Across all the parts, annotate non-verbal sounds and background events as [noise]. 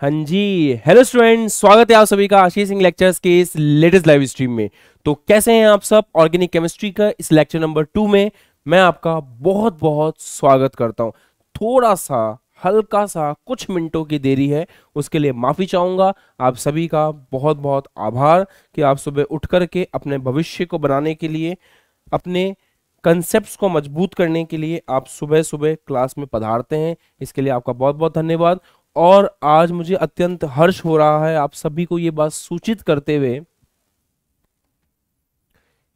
हाँ जी hello student स्वागत है आप सभी का आशीष सिंह लेक्चर्स के इस लेटेस्ट लाइव स्ट्रीम में तो कैसे हैं आप सब ऑर्गेनिक केमिस्ट्री का इस लेक्चर नंबर टू में मैं आपका बहुत बहुत स्वागत करता हूं थोड़ा सा हल्का सा कुछ मिनटों की देरी है उसके लिए माफ़ी चाहूंगा आप सभी का बहुत बहुत आभार कि आप सुबह उठ कर के अपने भविष्य को बनाने के लिए अपने कंसेप्ट को मजबूत करने के लिए आप सुबह सुबह क्लास में पधारते हैं इसके लिए आपका बहुत बहुत धन्यवाद और आज मुझे अत्यंत हर्ष हो रहा है आप सभी को ये बात सूचित करते हुए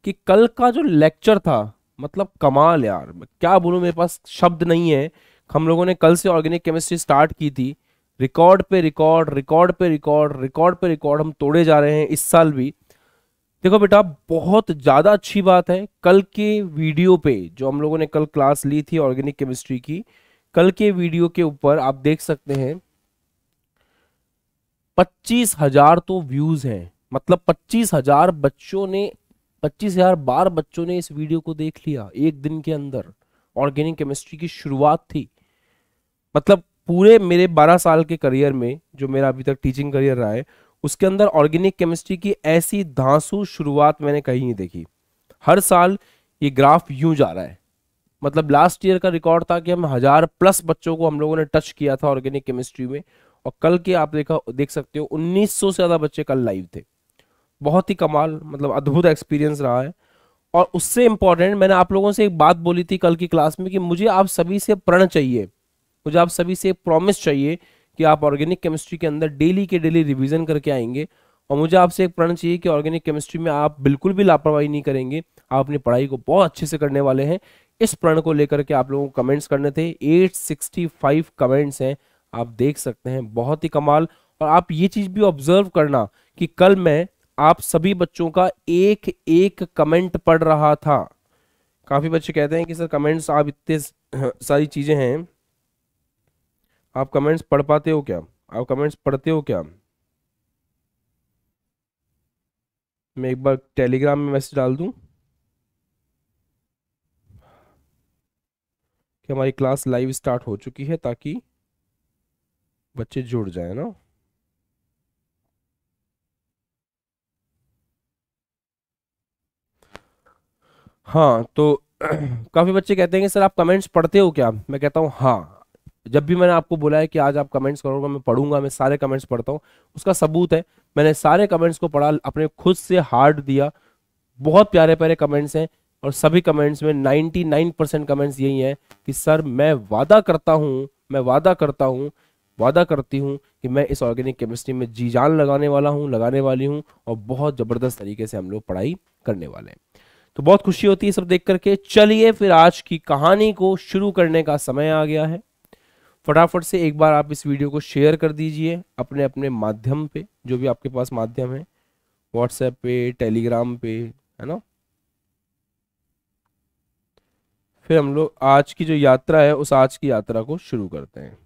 कि कल का जो लेक्चर था मतलब कमाल यार क्या बोलूँ मेरे पास शब्द नहीं है हम लोगों ने कल से ऑर्गेनिक केमिस्ट्री स्टार्ट की थी रिकॉर्ड पे रिकॉर्ड रिकॉर्ड पे रिकॉर्ड रिकॉर्ड पे रिकॉर्ड हम तोड़े जा रहे हैं इस साल भी देखो बेटा बहुत ज़्यादा अच्छी बात है कल के वीडियो पे जो हम लोगों ने कल क्लास ली थी ऑर्गेनिक केमिस्ट्री की कल के वीडियो के ऊपर आप देख सकते हैं पच्चीस हजार तो व्यूज हैं मतलब पच्चीस हजार बच्चों ने पच्चीस हजार बार बच्चों ने इस वीडियो को देख लिया एक दिन के अंदर ऑर्गेनिक केमिस्ट्री की शुरुआत थी मतलब पूरे मेरे 12 साल के करियर में जो मेरा अभी तक टीचिंग करियर रहा है उसके अंदर ऑर्गेनिक केमिस्ट्री की ऐसी धांसू शुरुआत मैंने कहीं नहीं देखी हर साल ये ग्राफ यूं जा रहा है मतलब लास्ट ईयर का रिकॉर्ड था कि हम हजार प्लस बच्चों को हम लोगों ने टच किया था ऑर्गेनिक केमिस्ट्री में और कल के आप देखा देख सकते हो 1900 से ज़्यादा बच्चे कल लाइव थे बहुत ही कमाल मतलब अद्भुत एक्सपीरियंस रहा है और उससे इंपॉर्टेंट मैंने आप लोगों से एक बात बोली थी कल की क्लास में कि मुझे आप सभी से प्रण चाहिए मुझे आप सभी से प्रॉमिस चाहिए कि आप ऑर्गेनिक केमिस्ट्री के अंदर डेली के डेली रिविजन करके आएंगे और मुझे आपसे एक प्रण चाहिए कि ऑर्गेनिक केमिस्ट्री में आप बिल्कुल भी लापरवाही नहीं करेंगे आप अपनी पढ़ाई को बहुत अच्छे से करने वाले हैं इस प्रण को लेकर के आप लोगों को कमेंट्स करने थे 865 कमेंट्स हैं आप देख सकते हैं बहुत ही कमाल और आप ये चीज भी ऑब्जर्व करना कि कल मैं आप सभी बच्चों का एक एक कमेंट पढ़ रहा था काफी बच्चे कहते हैं कि सर कमेंट्स आप इतने [clears throat] सारी चीजें हैं आप कमेंट्स पढ़ पाते हो क्या आप कमेंट्स पढ़ते हो क्या मैं एक बार टेलीग्राम में मैसेज डाल दूं कि हमारी क्लास लाइव स्टार्ट हो चुकी है ताकि बच्चे जुड़ जाए ना हाँ तो [clears throat] काफ़ी बच्चे कहते हैं कि सर आप कमेंट्स पढ़ते हो क्या मैं कहता हूँ हाँ जब भी मैंने आपको बोला है कि आज आप कमेंट्स करोगे मैं पढ़ूंगा मैं सारे कमेंट्स पढ़ता हूँ उसका सबूत है मैंने सारे कमेंट्स को पढ़ा अपने खुद से हार्ड दिया बहुत प्यारे प्यारे कमेंट्स हैं और सभी कमेंट्स में 99 परसेंट कमेंट्स यही हैं कि सर मैं वादा करता हूँ मैं वादा करता हूँ वादा करती हूँ कि मैं इस ऑर्गेनिक केमिस्ट्री में जी जान लगाने वाला हूँ लगाने वाली हूँ और बहुत ज़बरदस्त तरीके से हम लोग पढ़ाई करने वाले हैं तो बहुत खुशी होती है सब देख करके चलिए फिर आज की कहानी को शुरू करने का समय आ गया है फटाफट से एक बार आप इस वीडियो को शेयर कर दीजिए अपने अपने माध्यम पे जो भी आपके पास माध्यम है व्हाट्सएप पे टेलीग्राम पे है ना फिर हम लोग आज की जो यात्रा है उस आज की यात्रा को शुरू करते हैं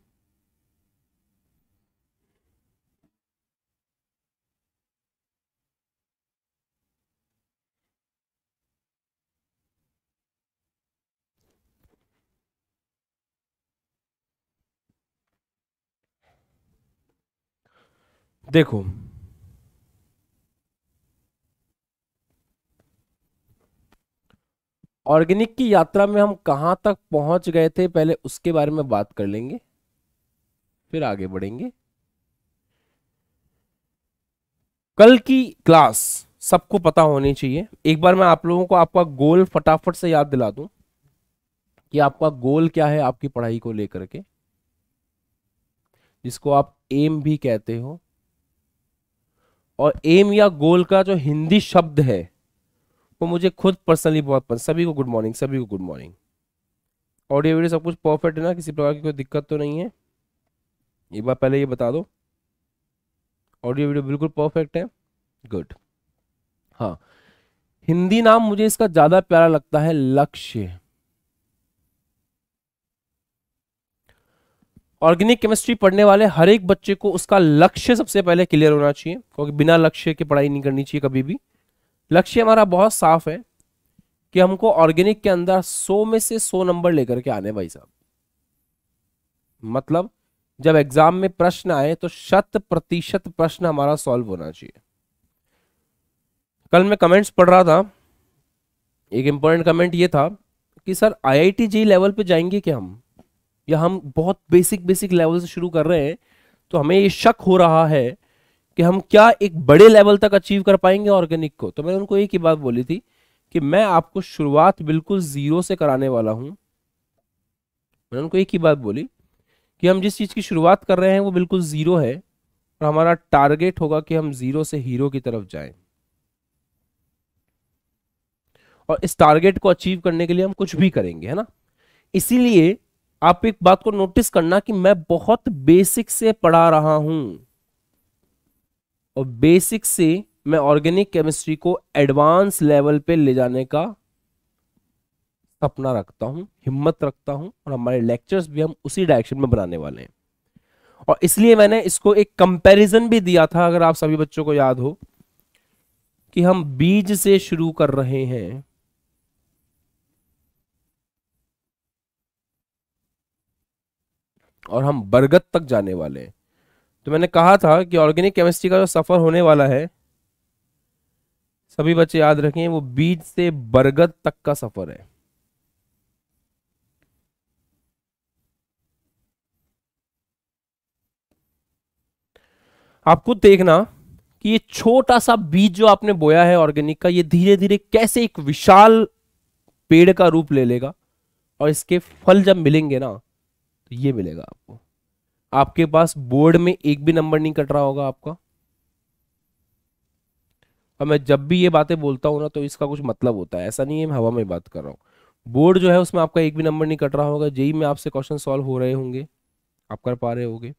देखो ऑर्गेनिक की यात्रा में हम कहां तक पहुंच गए थे पहले उसके बारे में बात कर लेंगे फिर आगे बढ़ेंगे कल की क्लास सबको पता होनी चाहिए एक बार मैं आप लोगों को आपका गोल फटाफट से याद दिला दूं कि आपका गोल क्या है आपकी पढ़ाई को लेकर के जिसको आप एम भी कहते हो और एम या गोल का जो हिंदी शब्द है वो मुझे खुद पर्सनली बहुत पसंद सभी को गुड मॉर्निंग सभी को गुड मॉर्निंग ऑडियो वीडियो सब कुछ परफेक्ट है ना किसी प्रकार की कोई दिक्कत तो नहीं है एक बार पहले ये बता दो ऑडियो वीडियो बिल्कुल परफेक्ट है गुड हाँ हिंदी नाम मुझे इसका ज़्यादा प्यारा लगता है लक्ष्य ऑर्गेनिक केमिस्ट्री पढ़ने वाले हर एक बच्चे को उसका लक्ष्य सबसे पहले क्लियर होना चाहिए क्योंकि बिना लक्ष्य की पढ़ाई नहीं करनी चाहिए कभी भी लक्ष्य हमारा बहुत साफ है कि हमको ऑर्गेनिक के अंदर सौ में से सौ नंबर लेकर के आने भाई साहब मतलब जब एग्जाम में प्रश्न आए तो शत प्रतिशत प्रश्न हमारा सॉल्व होना चाहिए कल मैं कमेंट्स पढ़ रहा था एक इंपॉर्टेंट कमेंट ये था कि सर आईआईटी जी लेवल पे जाएंगे क्या हम या हम बहुत बेसिक बेसिक लेवल से शुरू कर रहे हैं तो हमें ये शक हो रहा है कि हम क्या एक बड़े लेवल तक अचीव कर पाएंगे ऑर्गेनिक को तो मैंने उनको एक ही बात बोली थी कि मैं आपको शुरुआत बिल्कुल जीरो से कराने वाला हूं मैंने उनको एक ही बात बोली कि हम जिस चीज़ की शुरुआत कर रहे हैं वो बिल्कुल ज़ीरो है और हमारा टारगेट होगा कि हम ज़ीरो से हीरो की तरफ जाएं और इस टारगेट को अचीव करने के लिए हम कुछ भी करेंगे है ना इसीलिए आप एक बात को नोटिस करना कि मैं बहुत बेसिक से पढ़ा रहा हूं और बेसिक से मैं ऑर्गेनिक केमिस्ट्री को एडवांस लेवल पे ले जाने का सपना रखता हूं हिम्मत रखता हूं और हमारे लेक्चर्स भी हम उसी डायरेक्शन में बनाने वाले हैं और इसलिए मैंने इसको एक कंपैरिजन भी दिया था अगर आप सभी बच्चों को याद हो कि हम बीज से शुरू कर रहे हैं और हम बरगद तक जाने वाले हैं तो मैंने कहा था कि ऑर्गेनिक केमिस्ट्री का जो सफ़र होने वाला है सभी बच्चे याद रखें वो बीज से बरगद तक का सफ़र है आपको देखना कि ये छोटा सा बीज जो आपने बोया है ऑर्गेनिक का ये धीरे धीरे कैसे एक विशाल पेड़ का रूप ले लेगा और इसके फल जब मिलेंगे ना ये मिलेगा आपको आपके पास बोर्ड में एक भी नंबर नहीं कट रहा होगा आपका और मैं जब भी ये बातें बोलता हूँ ना तो इसका कुछ मतलब होता है ऐसा नहीं है मैं हवा में बात कर रहा हूँ बोर्ड जो है उसमें आपका एक भी नंबर नहीं कट रहा होगा जेई में आपसे क्वेश्चन सॉल्व हो रहे होंगे आप कर पा रहे होंगे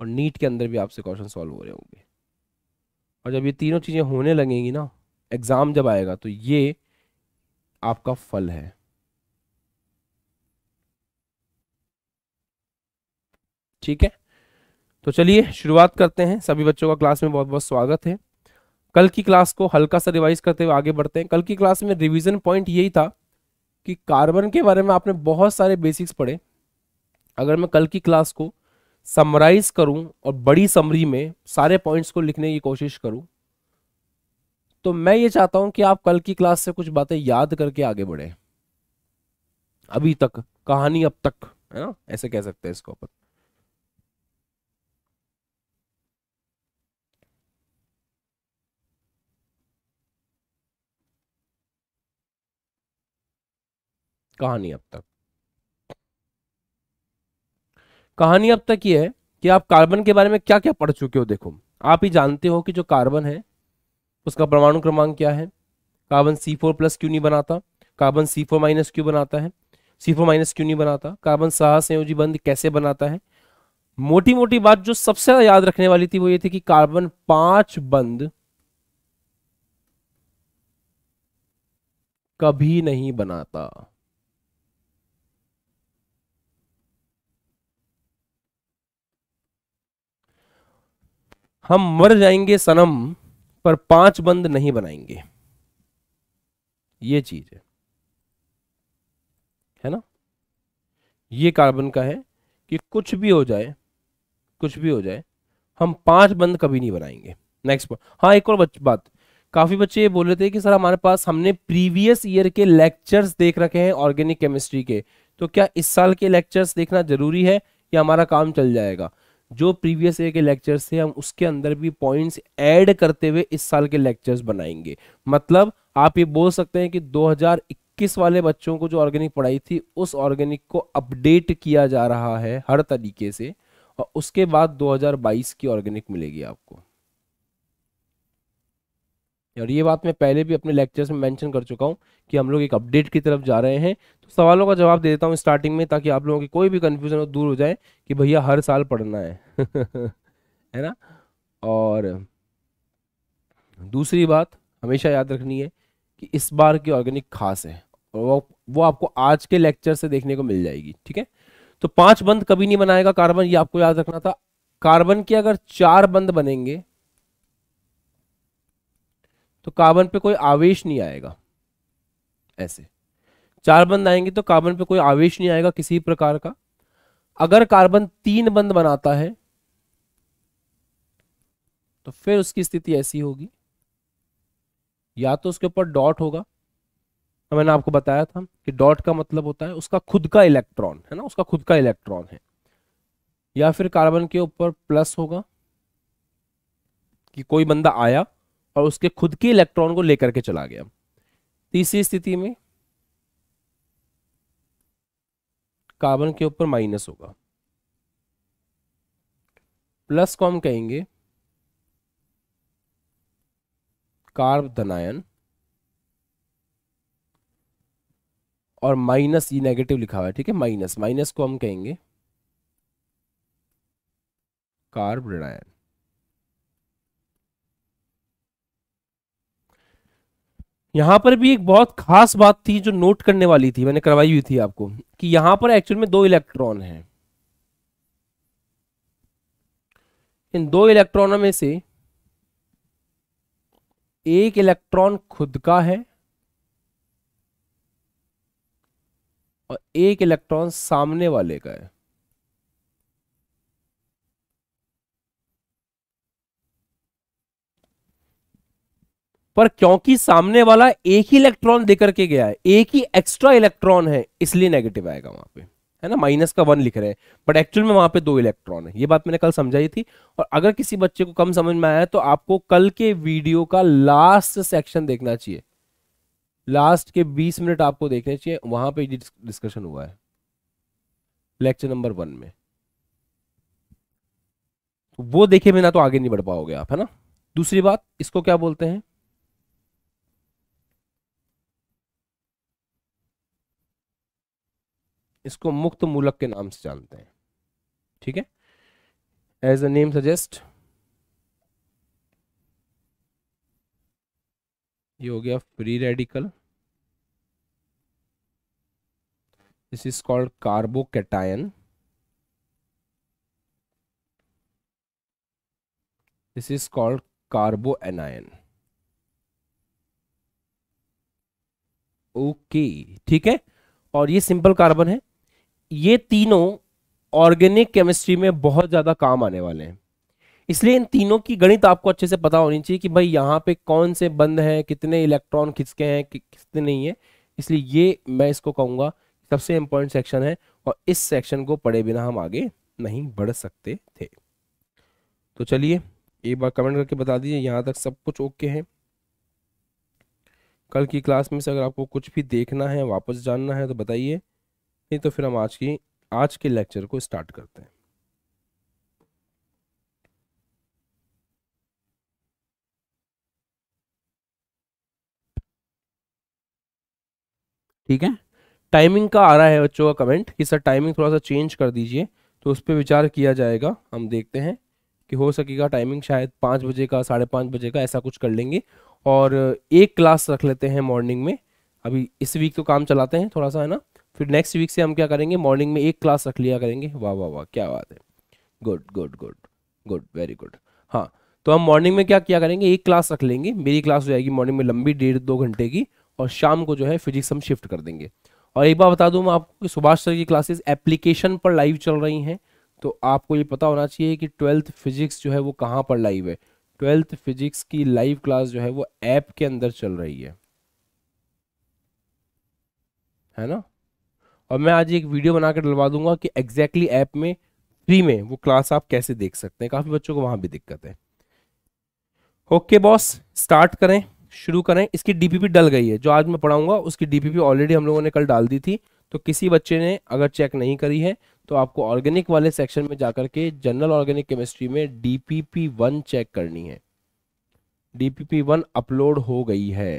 और नीट के अंदर भी आपसे क्वेश्चन सॉल्व हो रहे होंगे और जब ये तीनों चीज़ें होने लगेंगी ना एग्ज़ाम जब आएगा तो ये आपका फल है ठीक है तो चलिए शुरुआत करते हैं सभी बच्चों का क्लास में बहुत बहुत स्वागत है कल की क्लास को हल्का सा रिवाइज करते हुए आगे बढ़ते हैं कल की क्लास में रिविजन पॉइंट यही था कि कार्बन के बारे में आपने बहुत सारे बेसिक्स पढ़े अगर मैं कल की क्लास को समराइज करूं और बड़ी समरी में सारे पॉइंट्स को लिखने की कोशिश करूं तो मैं ये चाहता हूं कि आप कल की क्लास से कुछ बातें याद करके आगे बढ़े अभी तक कहानी अब तक है ना ऐसे कह सकते हैं इसको अपन कहानी अब तक कहानी अब तक यह है कि आप कार्बन के बारे में क्या क्या पढ़ चुके हो देखो आप ही जानते हो कि जो कार्बन है उसका परमाणु क्रमांक क्या है कार्बन सी फोर प्लस क्यों नहीं बनाता कार्बन सी फोर माइनस क्यों बनाता है सी फोर माइनस क्यों नहीं बनाता कार्बन सहा संयोजी बंद कैसे बनाता है मोटी मोटी बात जो सबसे ज्यादा याद रखने वाली थी वो ये थी कि कार्बन पांच बंद कभी नहीं बनाता हम मर जाएंगे सनम पर पांच बंद नहीं बनाएंगे ये चीज है है ना ये कार्बन का है कि कुछ भी हो जाए कुछ भी हो जाए हम पांच बंद कभी नहीं बनाएंगे नेक्स्ट हाँ एक और बात काफी बच्चे ये बोल रहे थे कि सर हमारे पास हमने प्रीवियस ईयर के लेक्चर्स देख रखे हैं ऑर्गेनिक केमिस्ट्री के तो क्या इस साल के लेक्चर्स देखना जरूरी है या हमारा काम चल जाएगा जो प्रीवियस ईयर के लेक्चर्स थे हम उसके अंदर भी पॉइंट्स ऐड करते हुए इस साल के लेक्चर्स बनाएंगे मतलब आप ये बोल सकते हैं कि 2021 वाले बच्चों को जो ऑर्गेनिक पढ़ाई थी उस ऑर्गेनिक को अपडेट किया जा रहा है हर तरीके से और उसके बाद 2022 की ऑर्गेनिक मिलेगी आपको और ये बात मैं पहले भी अपने लेक्चर्स में मेंशन कर चुका हूँ कि हम लोग एक अपडेट की तरफ जा रहे हैं सवालों का जवाब दे देता हूँ स्टार्टिंग में ताकि आप लोगों की कोई भी कन्फ्यूजन हो दूर हो जाए कि भैया हर साल पढ़ना है [laughs] है ना और दूसरी बात हमेशा याद रखनी है कि इस बार की ऑर्गेनिक खास है और वो वो आपको आज के लेक्चर से देखने को मिल जाएगी ठीक है तो पांच बंद कभी नहीं बनाएगा कार्बन ये आपको याद रखना था कार्बन के अगर चार बंद बनेंगे तो कार्बन पे कोई आवेश नहीं आएगा ऐसे चार बंद आएंगे तो कार्बन पे कोई आवेश नहीं आएगा किसी प्रकार का अगर कार्बन तीन बंद बनाता है तो फिर उसकी स्थिति ऐसी होगी या तो उसके ऊपर डॉट होगा तो मैंने आपको बताया था कि डॉट का मतलब होता है उसका खुद का इलेक्ट्रॉन है ना उसका खुद का इलेक्ट्रॉन है या फिर कार्बन के ऊपर प्लस होगा कि कोई बंदा आया और उसके खुद के इलेक्ट्रॉन को लेकर के चला गया तीसरी स्थिति में कार्बन के ऊपर माइनस होगा प्लस को हम कहेंगे कार्ब धनायन और माइनस ये नेगेटिव लिखा हुआ है ठीक है माइनस माइनस को हम कहेंगे कार्ब ऋणायन यहाँ पर भी एक बहुत खास बात थी जो नोट करने वाली थी मैंने करवाई हुई थी आपको कि यहां पर एक्चुअल में दो इलेक्ट्रॉन हैं इन दो इलेक्ट्रॉनों में से एक इलेक्ट्रॉन खुद का है और एक इलेक्ट्रॉन सामने वाले का है पर क्योंकि सामने वाला एक ही इलेक्ट्रॉन देकर के गया है एक ही एक्स्ट्रा इलेक्ट्रॉन है इसलिए नेगेटिव आएगा वहां पे है ना माइनस का वन लिख रहे हैं बट एक्चुअल में वहां पे दो इलेक्ट्रॉन है ये बात मैंने कल समझाई थी और अगर किसी बच्चे को कम समझ में आया तो आपको कल के वीडियो का लास्ट सेक्शन देखना चाहिए लास्ट के बीस मिनट आपको देखने चाहिए वहां पर डिस्कशन हुआ है लेक्चर नंबर वन में वो देखे बिना तो आगे नहीं बढ़ पाओगे आप है ना दूसरी बात इसको क्या बोलते हैं इसको मुक्त मूलक के नाम से जानते हैं ठीक है एज अ नेम सजेस्ट ये हो गया free radical this is called carbocation this is called carbo anion okay ठीक है और ये सिंपल कार्बन है ये तीनों ऑर्गेनिक केमिस्ट्री में बहुत ज़्यादा काम आने वाले हैं इसलिए इन तीनों की गणित आपको अच्छे से पता होनी चाहिए कि भाई यहाँ पे कौन से बंद हैं कितने इलेक्ट्रॉन खिसके हैं कि, कितने नहीं है इसलिए ये मैं इसको कहूँगा सबसे इम्पोर्टेंट सेक्शन है और इस सेक्शन को पढ़े बिना हम आगे नहीं बढ़ सकते थे तो चलिए एक बार कमेंट करके बता दीजिए यहाँ तक सब कुछ ओके है कल की क्लास में से अगर आपको कुछ भी देखना है वापस जानना है तो बताइए नहीं तो फिर हम आज की आज के लेक्चर को स्टार्ट करते हैं ठीक है टाइमिंग का आ रहा है बच्चों का कमेंट कि सर टाइमिंग थोड़ा सा चेंज कर दीजिए तो उस पर विचार किया जाएगा हम देखते हैं कि हो सकेगा टाइमिंग शायद पाँच बजे का साढ़े पाँच बजे का ऐसा कुछ कर लेंगे और एक क्लास रख लेते हैं मॉर्निंग में अभी इस वीक तो काम चलाते हैं थोड़ा सा है ना फिर नेक्स्ट वीक से हम क्या करेंगे मॉर्निंग में एक क्लास रख लिया करेंगे वाह वाह वाह क्या बात है good good good good very good हाँ तो हम मॉर्निंग में क्या किया करेंगे एक क्लास रख लेंगे मेरी क्लास हो जाएगी मॉर्निंग में लंबी डेढ़ दो घंटे की और शाम को जो है फिजिक्स हम शिफ्ट कर देंगे और एक बार बता दूं मैं आपको कि सुभाष सर की क्लासेस एप्लीकेशन पर लाइव चल रही हैं तो आपको ये पता होना चाहिए कि ट्वेल्थ फिजिक्स जो है वो कहाँ पर लाइव है ट्वेल्थ फिजिक्स की लाइव क्लास जो है वो ऐप के अंदर चल रही है है ना और मैं आज एक वीडियो बना कर डलवा दूंगा कि एग्जैक्टली ऐप में फ्री में वो क्लास आप कैसे देख सकते हैं काफ़ी बच्चों को वहाँ भी दिक्कत है ओके बॉस स्टार्ट करें शुरू करें इसकी डीपीपी डल गई है जो आज मैं पढ़ाऊंगा उसकी डीपीपी ऑलरेडी हम लोगों ने कल डाल दी थी तो किसी बच्चे ने अगर चेक नहीं करी है तो आपको ऑर्गेनिक वाले सेक्शन में जाकर के जनरल ऑर्गेनिक केमिस्ट्री में डीपीपी वन चेक करनी है डीपीपी वन अपलोड हो गई है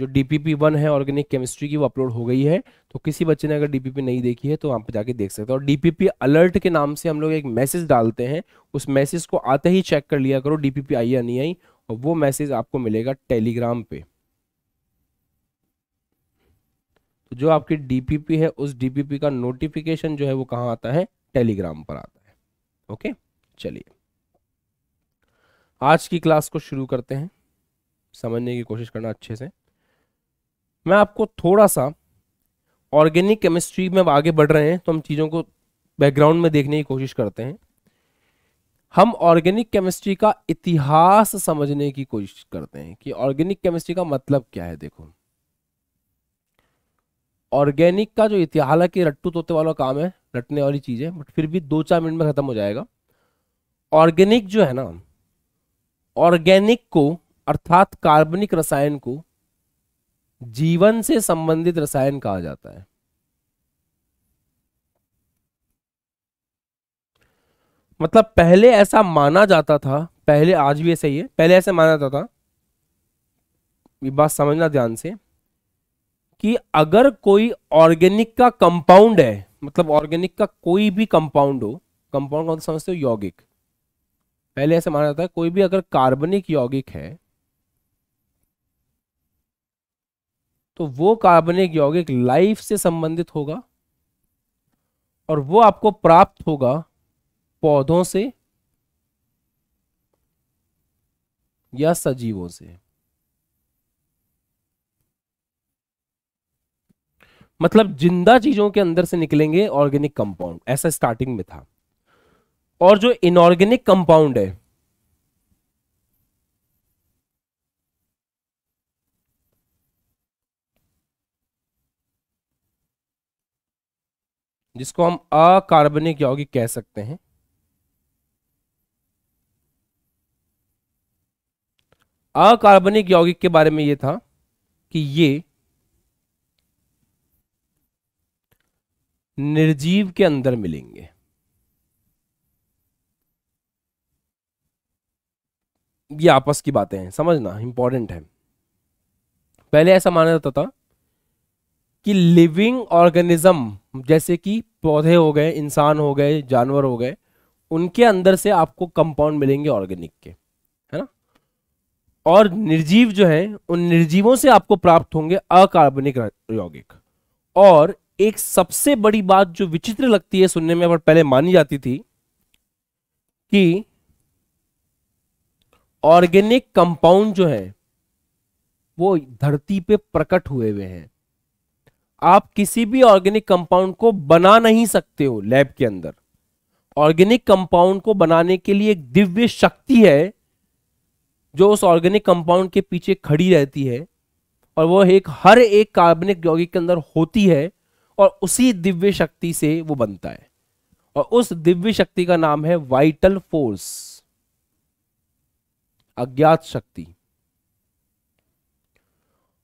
जो डी पी पी वन है ऑर्गेनिक केमिस्ट्री की वो अपलोड हो गई है तो किसी बच्चे ने अगर डी पी पी नहीं देखी है तो वहाँ पे जाके देख सकते हैं और डी पी पी अलर्ट के नाम से हम लोग एक मैसेज डालते हैं उस मैसेज को आते ही चेक कर लिया करो डी पी पी आई या नहीं आई और वो मैसेज आपको मिलेगा टेलीग्राम पे तो जो आपकी डीपीपी है उस डीपीपी का नोटिफिकेशन जो है वो कहाँ आता है टेलीग्राम पर आता है ओके चलिए आज की क्लास को शुरू करते हैं समझने की कोशिश करना अच्छे से मैं आपको थोड़ा सा ऑर्गेनिक केमिस्ट्री में आगे बढ़ रहे हैं तो हम चीज़ों को बैकग्राउंड में देखने की कोशिश करते हैं हम ऑर्गेनिक केमिस्ट्री का इतिहास समझने की कोशिश करते हैं कि ऑर्गेनिक केमिस्ट्री का मतलब क्या है देखो ऑर्गेनिक का जो इतिहास हालांकि रट्टू तोते वाला काम है रटने वाली चीज है बट फिर भी दो चार मिनट में खत्म हो जाएगा ऑर्गेनिक जो है ना ऑर्गेनिक को अर्थात कार्बनिक रसायन को जीवन से संबंधित रसायन कहा जाता है मतलब पहले ऐसा माना जाता था पहले आज भी ऐसा ही है पहले ऐसे माना जाता था ये बात समझना ध्यान से कि अगर कोई ऑर्गेनिक का कंपाउंड है मतलब ऑर्गेनिक का कोई भी कंपाउंड हो कंपाउंड का समझते हो यौगिक पहले ऐसे माना जाता है कोई भी अगर कार्बनिक यौगिक है तो वो कार्बनिक यौगिक लाइफ से संबंधित होगा और वो आपको प्राप्त होगा पौधों से या सजीवों से मतलब जिंदा चीजों के अंदर से निकलेंगे ऑर्गेनिक कंपाउंड ऐसा स्टार्टिंग में था और जो इनऑर्गेनिक कंपाउंड है जिसको हम अकार्बनिक यौगिक कह सकते हैं अकार्बनिक यौगिक के बारे में यह था कि ये निर्जीव के अंदर मिलेंगे ये आपस की बातें हैं समझना इंपॉर्टेंट है पहले ऐसा माना जाता था कि लिविंग ऑर्गेनिज्म जैसे कि पौधे हो गए इंसान हो गए जानवर हो गए उनके अंदर से आपको कंपाउंड मिलेंगे ऑर्गेनिक के है ना और निर्जीव जो है उन निर्जीवों से आपको प्राप्त होंगे अकार्बनिक यौगिक और एक सबसे बड़ी बात जो विचित्र लगती है सुनने में पर पहले मानी जाती थी कि ऑर्गेनिक कंपाउंड जो है वो धरती पे प्रकट हुए हुए हैं आप किसी भी ऑर्गेनिक कंपाउंड को बना नहीं सकते हो लैब के अंदर ऑर्गेनिक कंपाउंड को बनाने के लिए एक दिव्य शक्ति है जो उस ऑर्गेनिक कंपाउंड के पीछे खड़ी रहती है और वो एक हर एक कार्बनिक यौगिक के अंदर होती है और उसी दिव्य शक्ति से वो बनता है और उस दिव्य शक्ति का नाम है वाइटल फोर्स अज्ञात शक्ति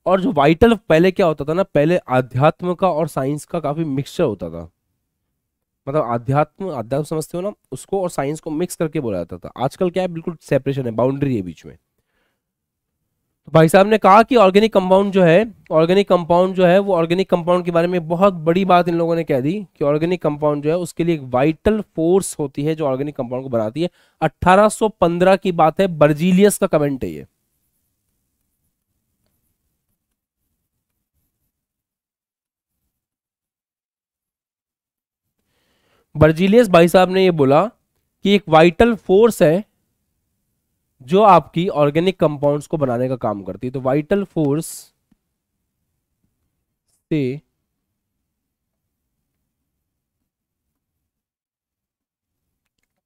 और जो वाइटल पहले क्या होता था ना पहले अध्यात्म का और साइंस का काफी मिक्सचर होता था मतलब अध्यात्म अध्यात्म समझते हो ना उसको और साइंस को मिक्स करके बोला जाता था आजकल क्या है बिल्कुल सेपरेशन है बाउंड्री है बीच में तो भाई साहब ने कहा कि ऑर्गेनिक कंपाउंड जो है ऑर्गेनिक कंपाउंड जो है वो ऑर्गेनिक कंपाउंड के बारे में बहुत बड़ी बात इन लोगों ने कह दी कि ऑर्गेनिक कंपाउंड जो है उसके लिए एक वाइटल फोर्स होती है जो ऑर्गेनिक कंपाउंड को बनाती है 1815 की बात है बर्जीलियस का कमेंट है ये बर्जीलियस भाई साहब ने ये बोला कि एक वाइटल फोर्स है जो आपकी ऑर्गेनिक कंपाउंड्स को बनाने का काम करती है तो वाइटल फोर्स से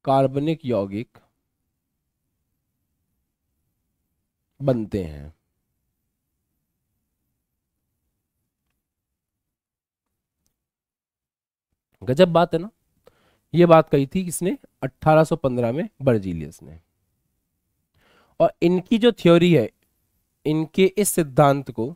कार्बनिक यौगिक बनते हैं गजब बात है ना ये बात कही थी किसने 1815 में बर्जीलियस ने और इनकी जो थ्योरी है इनके इस सिद्धांत को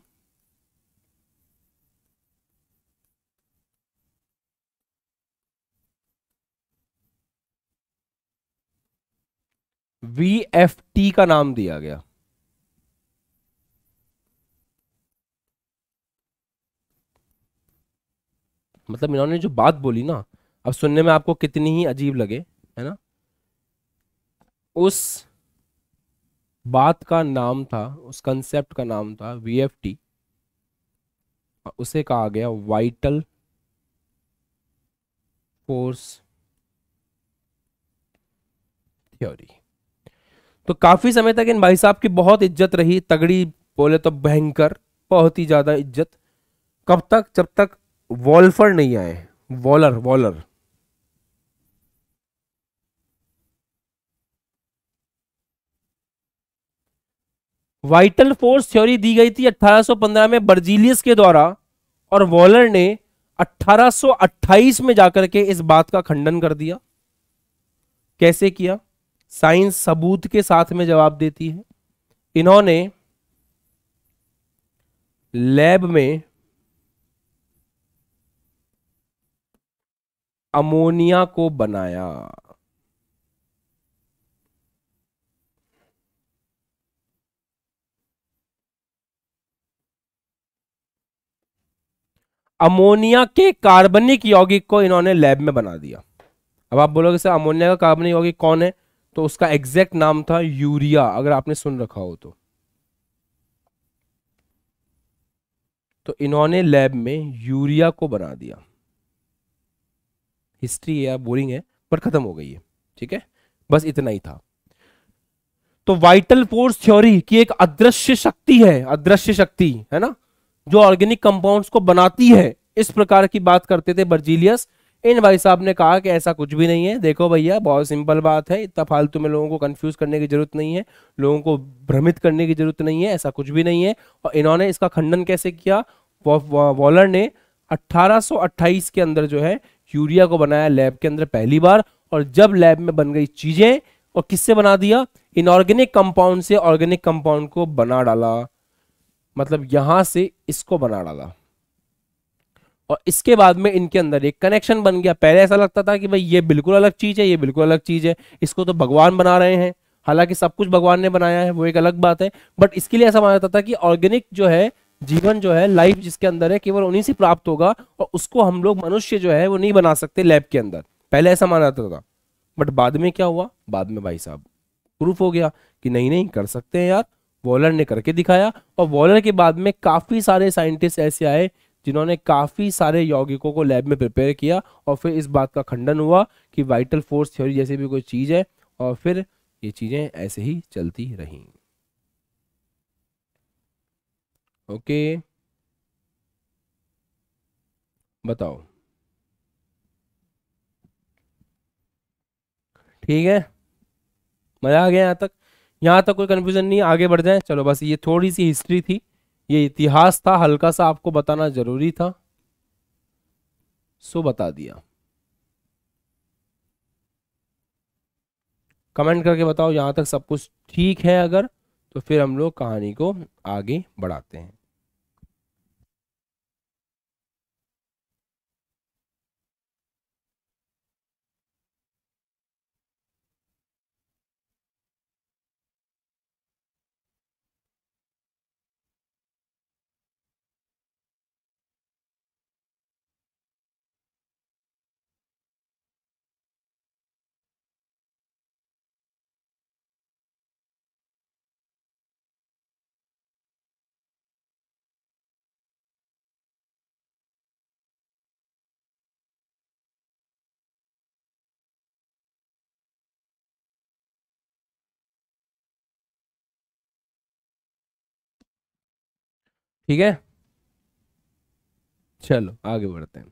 वी टी का नाम दिया गया मतलब इन्होंने जो बात बोली ना अब सुनने में आपको कितनी ही अजीब लगे है ना उस बात का नाम था उस कंसेप्ट का नाम था वी उसे कहा गया वाइटल फोर्स थ्योरी तो काफी समय तक इन भाई साहब की बहुत इज्जत रही तगड़ी बोले तो भयंकर बहुत ही ज्यादा इज्जत कब तक जब तक वॉल्फर नहीं आए Wohler Wohler vital force theory दी गई थी 1815 में बर्जीलियस के द्वारा और वॉलर ने 1828 में जाकर के इस बात का खंडन कर दिया कैसे किया साइंस सबूत के साथ में जवाब देती है इन्होंने लैब में अमोनिया को बनाया अमोनिया के कार्बनिक यौगिक को इन्होंने लैब में बना दिया अब आप बोलोगे सर अमोनिया का कार्बनिक यौगिक कौन है तो उसका एग्जैक्ट नाम था यूरिया अगर आपने सुन रखा हो तो तो इन्होंने लैब में यूरिया को बना दिया हिस्ट्री या बोरिंग है पर खत्म हो गई है ठीक है बस इतना ही था तो वाइटल फोर्स थ्योरी की एक अदृश्य शक्ति है अदृश्य शक्ति है ना जो ऑर्गेनिक कंपाउंड्स को बनाती है इस प्रकार की बात करते थे बर्जीलियस इन भाई साहब ने कहा कि ऐसा कुछ भी नहीं है देखो भैया बहुत सिंपल बात है इतना फालतू में लोगों को कंफ्यूज करने की जरूरत नहीं है लोगों को भ्रमित करने की जरूरत नहीं है ऐसा कुछ भी नहीं है और इन्होंने इसका खंडन कैसे किया वॉलर ने 1828 के अंदर जो है यूरिया को बनाया लैब के अंदर पहली बार और जब लैब में बन गई चीजें और किससे बना दिया इनऑर्गेनिक कंपाउंड से ऑर्गेनिक कंपाउंड को बना डाला मतलब यहां से इसको बना डाला और इसके बाद में इनके अंदर एक कनेक्शन बन गया पहले ऐसा लगता था कि भाई ये बिल्कुल अलग चीज है ये बिल्कुल अलग चीज है इसको तो भगवान बना रहे हैं हालांकि सब कुछ भगवान ने बनाया है वो एक अलग बात है बट इसके लिए ऐसा माना जाता था कि ऑर्गेनिक जो है जीवन जो है लाइफ जिसके अंदर है केवल उन्हीं से प्राप्त होगा और उसको हम लोग मनुष्य जो है वो नहीं बना सकते लैब के अंदर पहले ऐसा माना जाता था बट बाद में क्या हुआ बाद में भाई साहब प्रूफ हो गया कि नहीं नहीं कर सकते हैं यार वॉलर ने करके दिखाया और वॉलर के बाद में काफ़ी सारे साइंटिस्ट ऐसे आए जिन्होंने काफ़ी सारे यौगिकों को लैब में प्रिपेयर किया और फिर इस बात का खंडन हुआ कि वाइटल फोर्स थ्योरी जैसी भी कोई चीज़ है और फिर ये चीज़ें ऐसे ही चलती रहीं ओके बताओ ठीक है मज़ा आ गया यहां तक यहाँ तक कोई कन्फ्यूजन नहीं आगे बढ़ जाए चलो बस ये थोड़ी सी हिस्ट्री थी ये इतिहास था हल्का सा आपको बताना जरूरी था सो बता दिया कमेंट करके बताओ यहाँ तक सब कुछ ठीक है अगर तो फिर हम लोग कहानी को आगे बढ़ाते हैं ठीक है चलो आगे बढ़ते हैं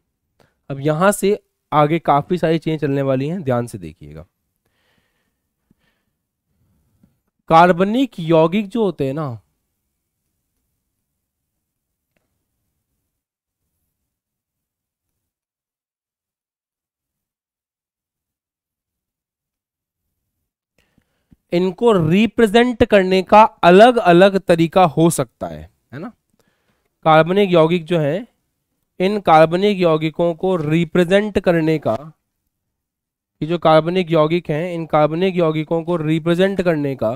अब यहां से आगे काफ़ी सारी चीज़ें चलने वाली हैं ध्यान से देखिएगा कार्बनिक यौगिक जो होते हैं ना इनको रिप्रेजेंट करने का अलग अलग तरीका हो सकता है है ना कार्बनिक यौगिक जो हैं इन कार्बनिक यौगिकों को रिप्रेजेंट करने का ये जो कार्बनिक यौगिक हैं इन कार्बनिक यौगिकों को रिप्रेजेंट करने का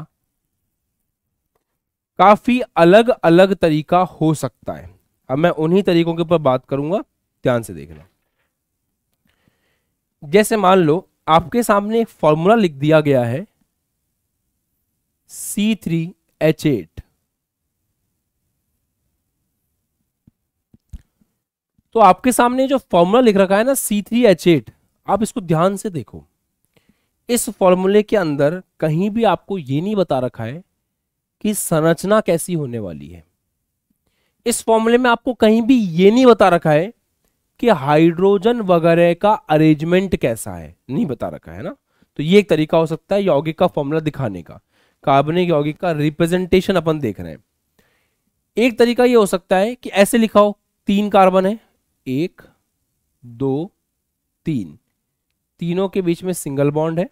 काफी अलग अलग तरीका हो सकता है अब मैं उन्हीं तरीकों के ऊपर बात करूंगा ध्यान से देखना जैसे मान लो आपके सामने एक फॉर्मूला लिख दिया गया है सी थ्री एच एट तो आपके सामने जो फॉर्मूला लिख रखा है ना सी थ्री एच एट आप इसको ध्यान से देखो इस फॉर्मूले के अंदर कहीं भी आपको ये नहीं बता रखा है कि संरचना कैसी होने वाली है इस फॉर्मूले में आपको कहीं भी ये नहीं बता रखा है कि हाइड्रोजन वगैरह का अरेंजमेंट कैसा है नहीं बता रखा है ना तो ये एक तरीका हो सकता है यौगिक का फॉर्मूला दिखाने का कार्बनिक यौगिक का रिप्रेजेंटेशन अपन देख रहे हैं एक तरीका ये हो सकता है कि ऐसे लिखाओ तीन कार्बन है एक दो तीन तीनों के बीच में सिंगल बॉन्ड है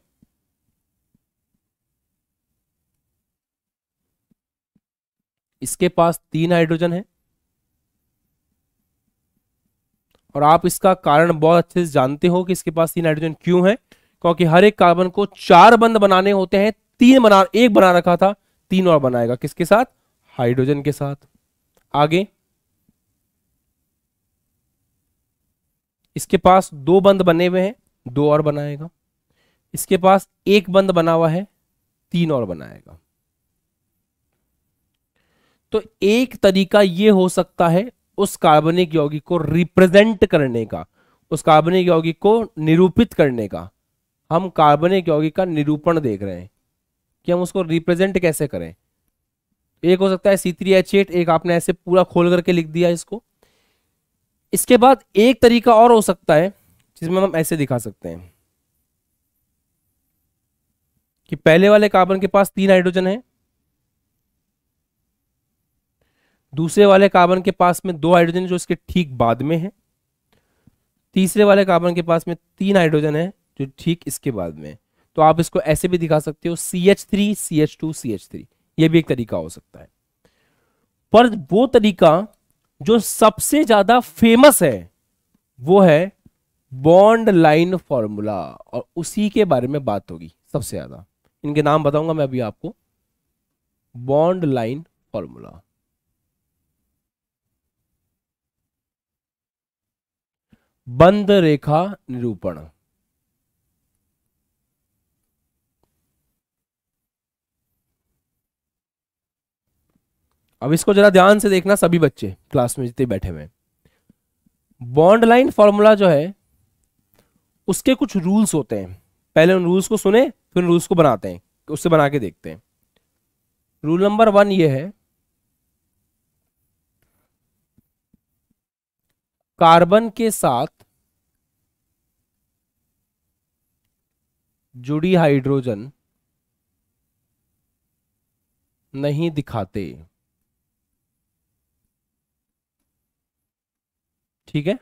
इसके पास तीन हाइड्रोजन है और आप इसका कारण बहुत अच्छे से जानते हो कि इसके पास तीन हाइड्रोजन क्यों है क्योंकि हर एक कार्बन को चार बंद बनाने होते हैं तीन बना एक बना रखा था तीन और बनाएगा किसके साथ हाइड्रोजन के साथ आगे इसके पास दो बंद बने हुए हैं दो और बनाएगा इसके पास एक बंद बना हुआ है तीन और बनाएगा तो एक तरीका यह हो सकता है उस कार्बनिक यौगिक को रिप्रेजेंट करने का उस कार्बनिक यौगिक को निरूपित करने का हम कार्बनिक यौगिक का निरूपण देख रहे हैं कि हम उसको रिप्रेजेंट कैसे करें एक हो सकता है सी थ्री एच एट एक आपने ऐसे पूरा खोल करके लिख दिया इसको इसके बाद एक तरीका और हो सकता है जिसमें हम ऐसे दिखा सकते हैं कि पहले वाले कार्बन के पास तीन हाइड्रोजन है दूसरे वाले कार्बन के पास में दो हाइड्रोजन जो इसके ठीक बाद में है तीसरे वाले कार्बन के पास में तीन हाइड्रोजन है जो ठीक इसके बाद में तो आप इसको ऐसे भी दिखा सकते हो C H three C H two C H three यह भी एक तरीका हो सकता है पर वो तरीका जो सबसे ज्यादा फेमस है वो है बॉन्ड लाइन फॉर्मूला और उसी के बारे में बात होगी सबसे ज्यादा इनके नाम बताऊंगा मैं अभी आपको बॉन्ड लाइन फॉर्मूला बंद रेखा निरूपण अब इसको जरा ध्यान से देखना सभी बच्चे क्लास में जितने बैठे हुए बॉन्ड लाइन फॉर्मूला जो है उसके कुछ रूल्स होते हैं पहले उन रूल्स को सुने फिर उन रूल्स को बनाते हैं उससे बना के देखते हैं रूल नंबर वन ये है कार्बन के साथ जुड़ी हाइड्रोजन नहीं दिखाते ठीक है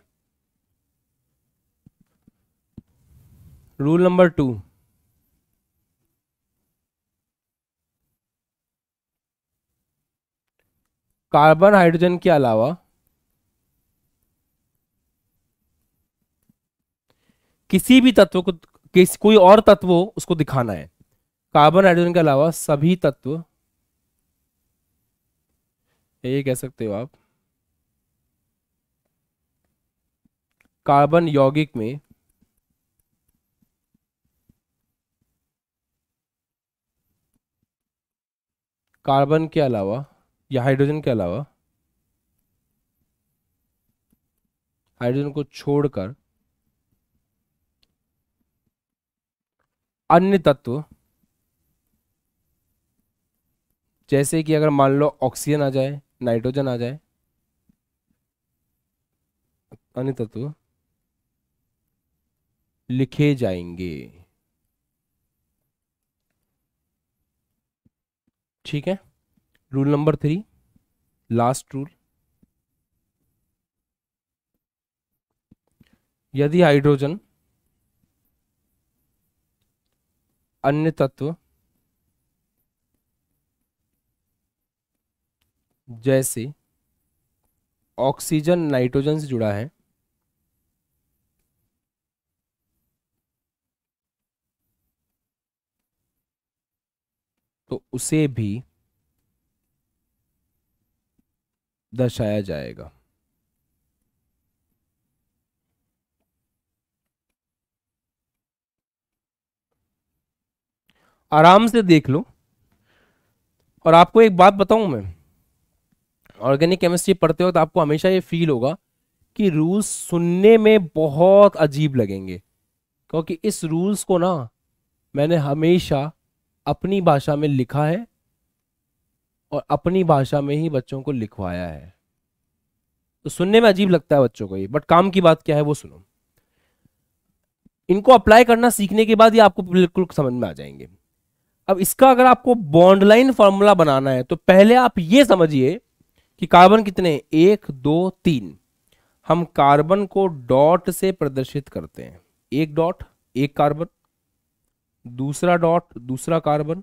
rule number two carbon hydrogen के अलावा किसी भी तत्व को किस कोई और तत्व उसको दिखाना है कार्बन हाइड्रोजन के अलावा सभी तत्व ये कह सकते हो आप कार्बन यौगिक में कार्बन के अलावा या हाइड्रोजन के अलावा हाइड्रोजन को छोड़कर अन्य तत्व जैसे कि अगर मान लो ऑक्सीजन आ जाए नाइट्रोजन आ जाए अन्य तत्व लिखे जाएंगे ठीक है rule number three last rule यदि हाइड्रोजन अन्य तत्व जैसे ऑक्सीजन नाइट्रोजन से जुड़ा है तो उसे भी दर्शाया जाएगा आराम से देख लो और आपको एक बात बताऊं मैं ऑर्गेनिक केमिस्ट्री पढ़ते वक्त आपको हमेशा ये फील होगा कि रूल्स सुनने में बहुत अजीब लगेंगे क्योंकि इस रूल्स को ना मैंने हमेशा अपनी भाषा में लिखा है और अपनी भाषा में ही बच्चों को लिखवाया है तो सुनने में अजीब लगता है बच्चों को ये बट काम की बात क्या है वो सुनो इनको अप्लाई करना सीखने के बाद ये आपको बिल्कुल समझ में आ जाएंगे अब इसका अगर आपको बॉन्डलाइन फॉर्मूला बनाना है तो पहले आप ये समझिए कि कार्बन कितने एक दो तीन हम कार्बन को डॉट से प्रदर्शित करते हैं एक डॉट एक कार्बन दूसरा डॉट दूसरा कार्बन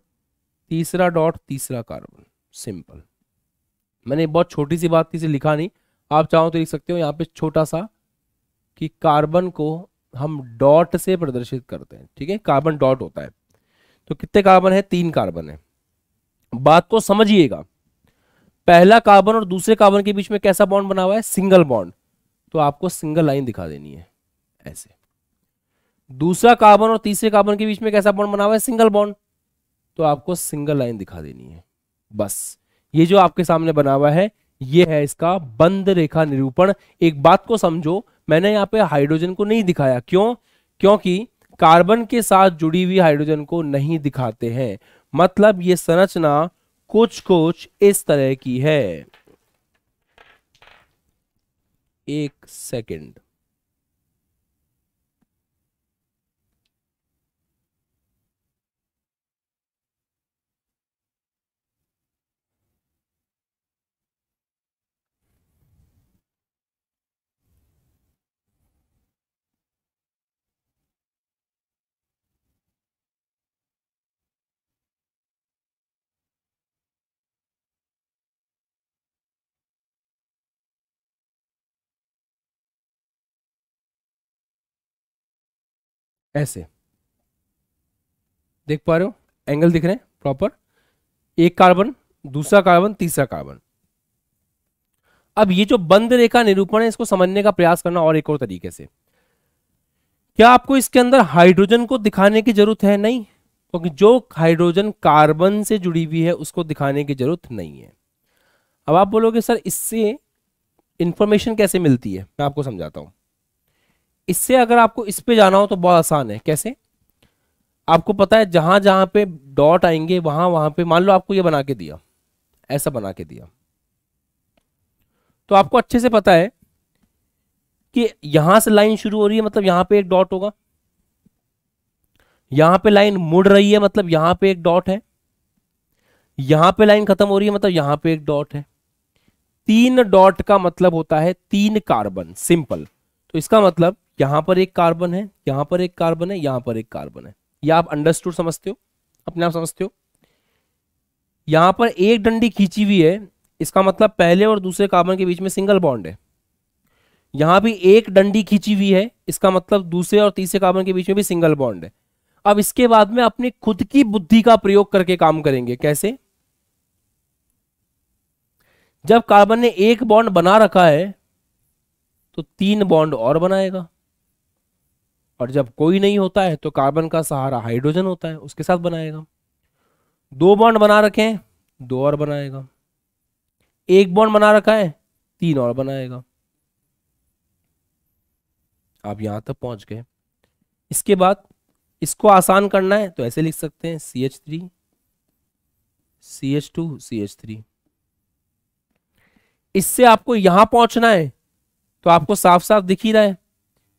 तीसरा डॉट तीसरा कार्बन सिंपल मैंने बहुत छोटी सी बात किसी लिखा नहीं आप चाहो तो लिख सकते हो यहाँ पे छोटा सा कि कार्बन को हम डॉट से प्रदर्शित करते हैं ठीक है कार्बन डॉट होता है तो कितने कार्बन है तीन कार्बन है बात को समझिएगा पहला कार्बन और दूसरे कार्बन के बीच में कैसा बॉन्ड बना हुआ है सिंगल बॉन्ड तो आपको सिंगल लाइन दिखा देनी है ऐसे दूसरा कार्बन और तीसरे कार्बन के बीच में कैसा बॉन्ड बना हुआ है सिंगल बॉन्ड तो आपको सिंगल लाइन दिखा देनी है बस ये जो आपके सामने बना हुआ है ये है इसका बंद रेखा निरूपण एक बात को समझो मैंने यहाँ पे हाइड्रोजन को नहीं दिखाया क्यों क्योंकि कार्बन के साथ जुड़ी हुई हाइड्रोजन को नहीं दिखाते हैं मतलब ये संरचना कुछ कुछ इस तरह की है एक सेकंड ऐसे देख पा रहे हो एंगल दिख रहे हैं प्रॉपर एक कार्बन दूसरा कार्बन तीसरा कार्बन अब ये जो बंद रेखा निरूपण है इसको समझने का प्रयास करना और एक और तरीके से क्या आपको इसके अंदर हाइड्रोजन को दिखाने की जरूरत है नहीं क्योंकि जो हाइड्रोजन कार्बन से जुड़ी हुई है उसको दिखाने की जरूरत नहीं है अब आप बोलोगे सर इससे इंफॉर्मेशन कैसे मिलती है मैं आपको समझाता हूं इससे अगर आपको इस पे जाना हो तो बहुत आसान है कैसे आपको पता है जहां जहां पे डॉट आएंगे वहां वहां पे मान लो आपको ये बना के दिया ऐसा बना के दिया तो आपको अच्छे से पता है कि यहां से लाइन शुरू हो रही है मतलब यहां पे एक डॉट होगा यहां पे लाइन मुड़ रही है मतलब यहां पे एक डॉट है यहां पे लाइन खत्म हो रही है मतलब यहां पे एक डॉट है तीन डॉट का मतलब होता है तीन कार्बन सिंपल तो इसका मतलब यहां पर एक कार्बन है यहां पर एक कार्बन है यहां पर एक कार्बन है या आप अंडरस्टूड समझते हो अपने आप समझते हो यहां पर एक डंडी खींची हुई है इसका मतलब पहले और दूसरे कार्बन के बीच में सिंगल बॉन्ड है यहां भी एक डंडी खींची हुई है इसका मतलब दूसरे और तीसरे कार्बन के बीच में भी सिंगल बॉन्ड है अब इसके बाद में अपनी खुद की बुद्धि का प्रयोग करके काम करेंगे कैसे जब कार्बन ने एक बॉन्ड बना रखा है तो तीन बॉन्ड और बनाएगा और जब कोई नहीं होता है तो कार्बन का सहारा हाइड्रोजन होता है उसके साथ बनाएगा दो बॉन्ड बना रखे हैं दो और बनाएगा एक बॉन्ड बना रखा है तीन और बनाएगा आप यहां तक पहुंच गए इसके बाद इसको आसान करना है तो ऐसे लिख सकते हैं C H three C H two C H three इससे आपको यहां पहुंचना है तो आपको साफ साफ दिख ही रहा है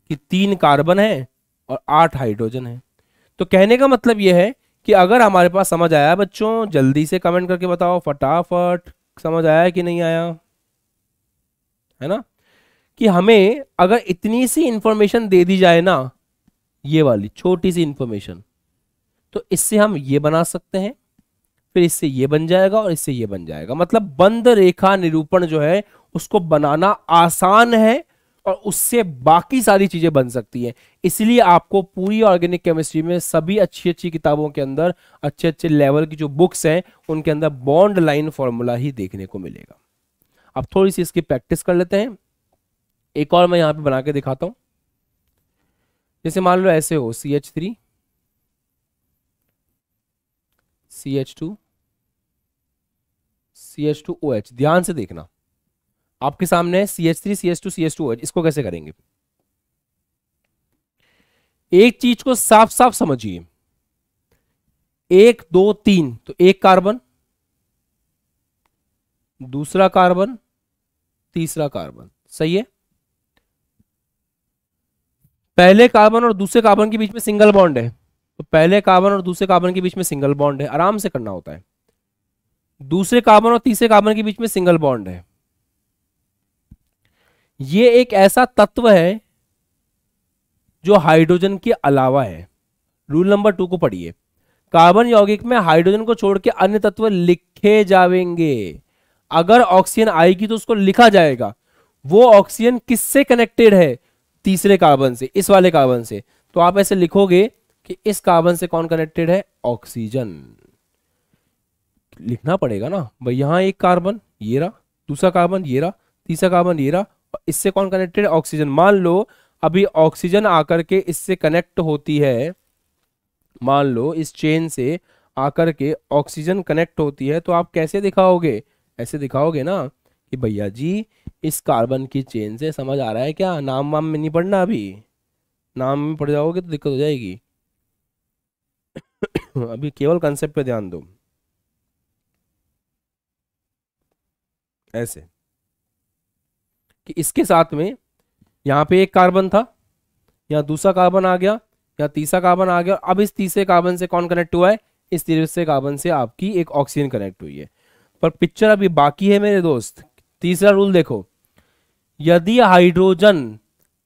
कि तीन कार्बन है और आठ हाइड्रोजन है तो कहने का मतलब यह है कि अगर हमारे पास समझ आया बच्चों जल्दी से कमेंट करके बताओ फटाफट समझ आया कि नहीं आया है ना कि हमें अगर इतनी सी इंफॉर्मेशन दे दी जाए ना ये वाली छोटी सी इंफॉर्मेशन तो इससे हम ये बना सकते हैं फिर इससे ये बन जाएगा और इससे ये बन जाएगा मतलब बंद रेखा निरूपण जो है उसको बनाना आसान है और उससे बाकी सारी चीजें बन सकती हैं इसलिए आपको पूरी ऑर्गेनिक केमिस्ट्री में सभी अच्छी अच्छी किताबों के अंदर अच्छे अच्छे लेवल की जो बुक्स हैं उनके अंदर बॉन्ड लाइन फॉर्मूला ही देखने को मिलेगा अब थोड़ी सी इसकी प्रैक्टिस कर लेते हैं एक और मैं यहां पर बना के दिखाता हूं जैसे मान लो ऐसे हो C H three C H two C H two O H ध्यान से देखना आपके सामने C H three C H two C H two इसको कैसे करेंगे एक चीज को साफ साफ समझिए एक दो तीन तो एक कार्बन दूसरा कार्बन तीसरा कार्बन सही है पहले कार्बन और दूसरे कार्बन के बीच में सिंगल बॉन्ड है तो पहले कार्बन और दूसरे कार्बन के बीच में सिंगल बॉन्ड है आराम से करना होता है दूसरे कार्बन और तीसरे कार्बन के बीच में सिंगल बॉन्ड है ये एक ऐसा तत्व है जो हाइड्रोजन के अलावा है रूल नंबर टू को पढ़िए कार्बन यौगिक में हाइड्रोजन को छोड़ के अन्य तत्व लिखे जाएंगे अगर ऑक्सीजन आएगी तो उसको लिखा जाएगा वो ऑक्सीजन किससे कनेक्टेड है तीसरे कार्बन से इस वाले कार्बन से तो आप ऐसे लिखोगे कि इस कार्बन से कौन कनेक्टेड है ऑक्सीजन लिखना पड़ेगा ना भाई यहां एक कार्बन ये रहा दूसरा कार्बन ये रहा तीसरा कार्बन ये रहा इससे कौन कनेक्टेड ऑक्सीजन मान लो अभी ऑक्सीजन आकर के इससे कनेक्ट होती है मान लो इस चेन से आकर के ऑक्सीजन कनेक्ट होती है तो आप कैसे दिखाओगे ऐसे दिखाओगे ना कि भैया जी इस कार्बन की चेन से समझ आ रहा है क्या नाम वाम में नहीं पढ़ना अभी नाम में पढ़ जाओगे तो दिक्कत हो जाएगी [coughs] अभी केवल कंसेप्ट पे ध्यान दो ऐसे कि इसके साथ में यहाँ पे एक कार्बन था यहाँ दूसरा कार्बन आ गया यहाँ तीसरा कार्बन आ गया अब इस तीसरे कार्बन से कौन कनेक्ट हुआ है इस तीसरे कार्बन से आपकी एक ऑक्सीजन कनेक्ट हुई है पर पिक्चर अभी बाकी है मेरे दोस्त तीसरा रूल देखो यदि हाइड्रोजन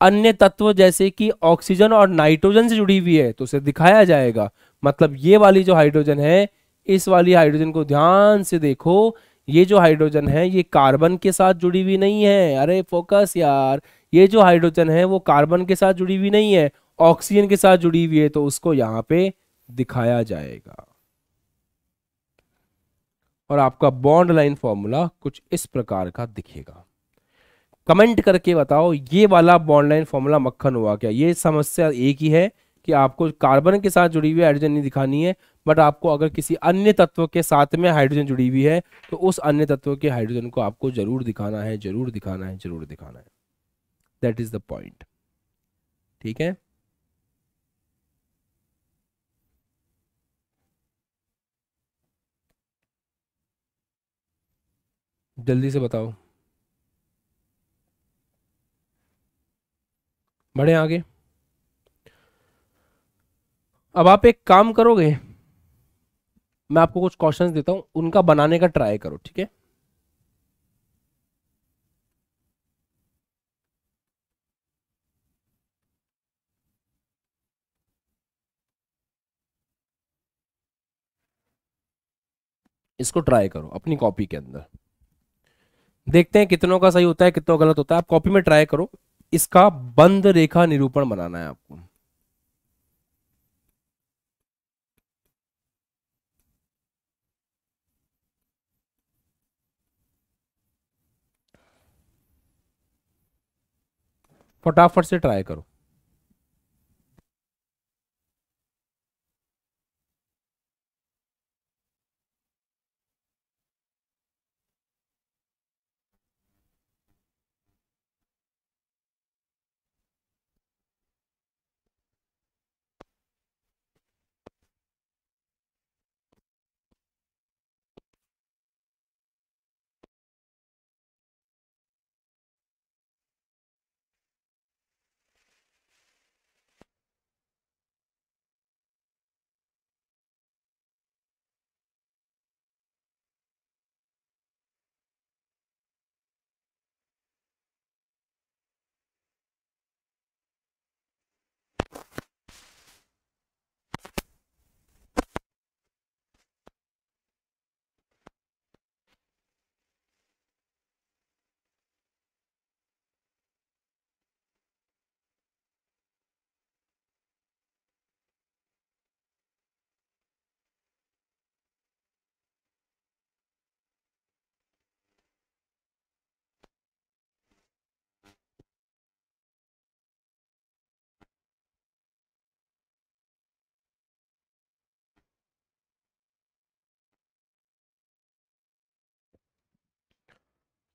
अन्य तत्व जैसे कि ऑक्सीजन और नाइट्रोजन से जुड़ी हुई है तो उसे दिखाया जाएगा मतलब ये वाली जो हाइड्रोजन है इस वाली हाइड्रोजन को ध्यान से देखो ये जो हाइड्रोजन है ये कार्बन के साथ जुड़ी हुई नहीं है अरे फोकस यार ये जो हाइड्रोजन है वो कार्बन के साथ जुड़ी हुई नहीं है ऑक्सीजन के साथ जुड़ी हुई है तो उसको यहां पे दिखाया जाएगा और आपका बॉन्ड लाइन फॉर्मूला कुछ इस प्रकार का दिखेगा कमेंट करके बताओ ये वाला बॉन्ड लाइन फॉर्मूला मक्खन हुआ क्या ये समस्या एक ही है कि आपको कार्बन के साथ जुड़ी हुई हाइड्रोजन नहीं दिखानी है बट आपको अगर किसी अन्य तत्व के साथ में हाइड्रोजन जुड़ी हुई है तो उस अन्य तत्व के हाइड्रोजन को आपको जरूर दिखाना है जरूर दिखाना है जरूर दिखाना है दैट इज द पॉइंट ठीक है जल्दी से बताओ बढ़े आगे अब आप एक काम करोगे मैं आपको कुछ क्वेश्चन देता हूं उनका बनाने का ट्राई करो ठीक है इसको ट्राई करो अपनी कॉपी के अंदर देखते हैं कितनों का सही होता है कितनों गलत होता है आप कॉपी में ट्राई करो इसका बंद रेखा निरूपण बनाना है आपको फटाफट से ट्राई करो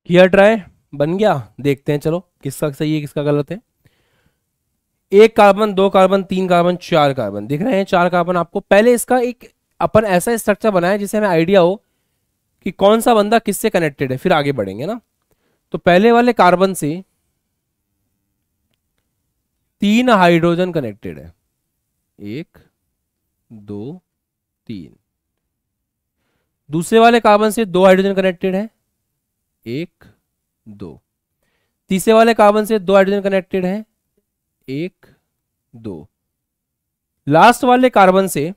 हियर ट्राई बन गया देखते हैं चलो किसका सही है किसका गलत है एक कार्बन दो कार्बन तीन कार्बन चार कार्बन दिख रहे हैं चार कार्बन आपको पहले इसका एक अपन ऐसा स्ट्रक्चर बनाया जिससे हमें आइडिया हो कि कौन सा बंदा किससे कनेक्टेड है फिर आगे बढ़ेंगे ना तो पहले वाले कार्बन से तीन हाइड्रोजन कनेक्टेड है एक दो तीन दूसरे वाले कार्बन से दो हाइड्रोजन कनेक्टेड है एक दो तीसरे वाले कार्बन से दो हाइड्रोजन कनेक्टेड है एक दो लास्ट वाले कार्बन से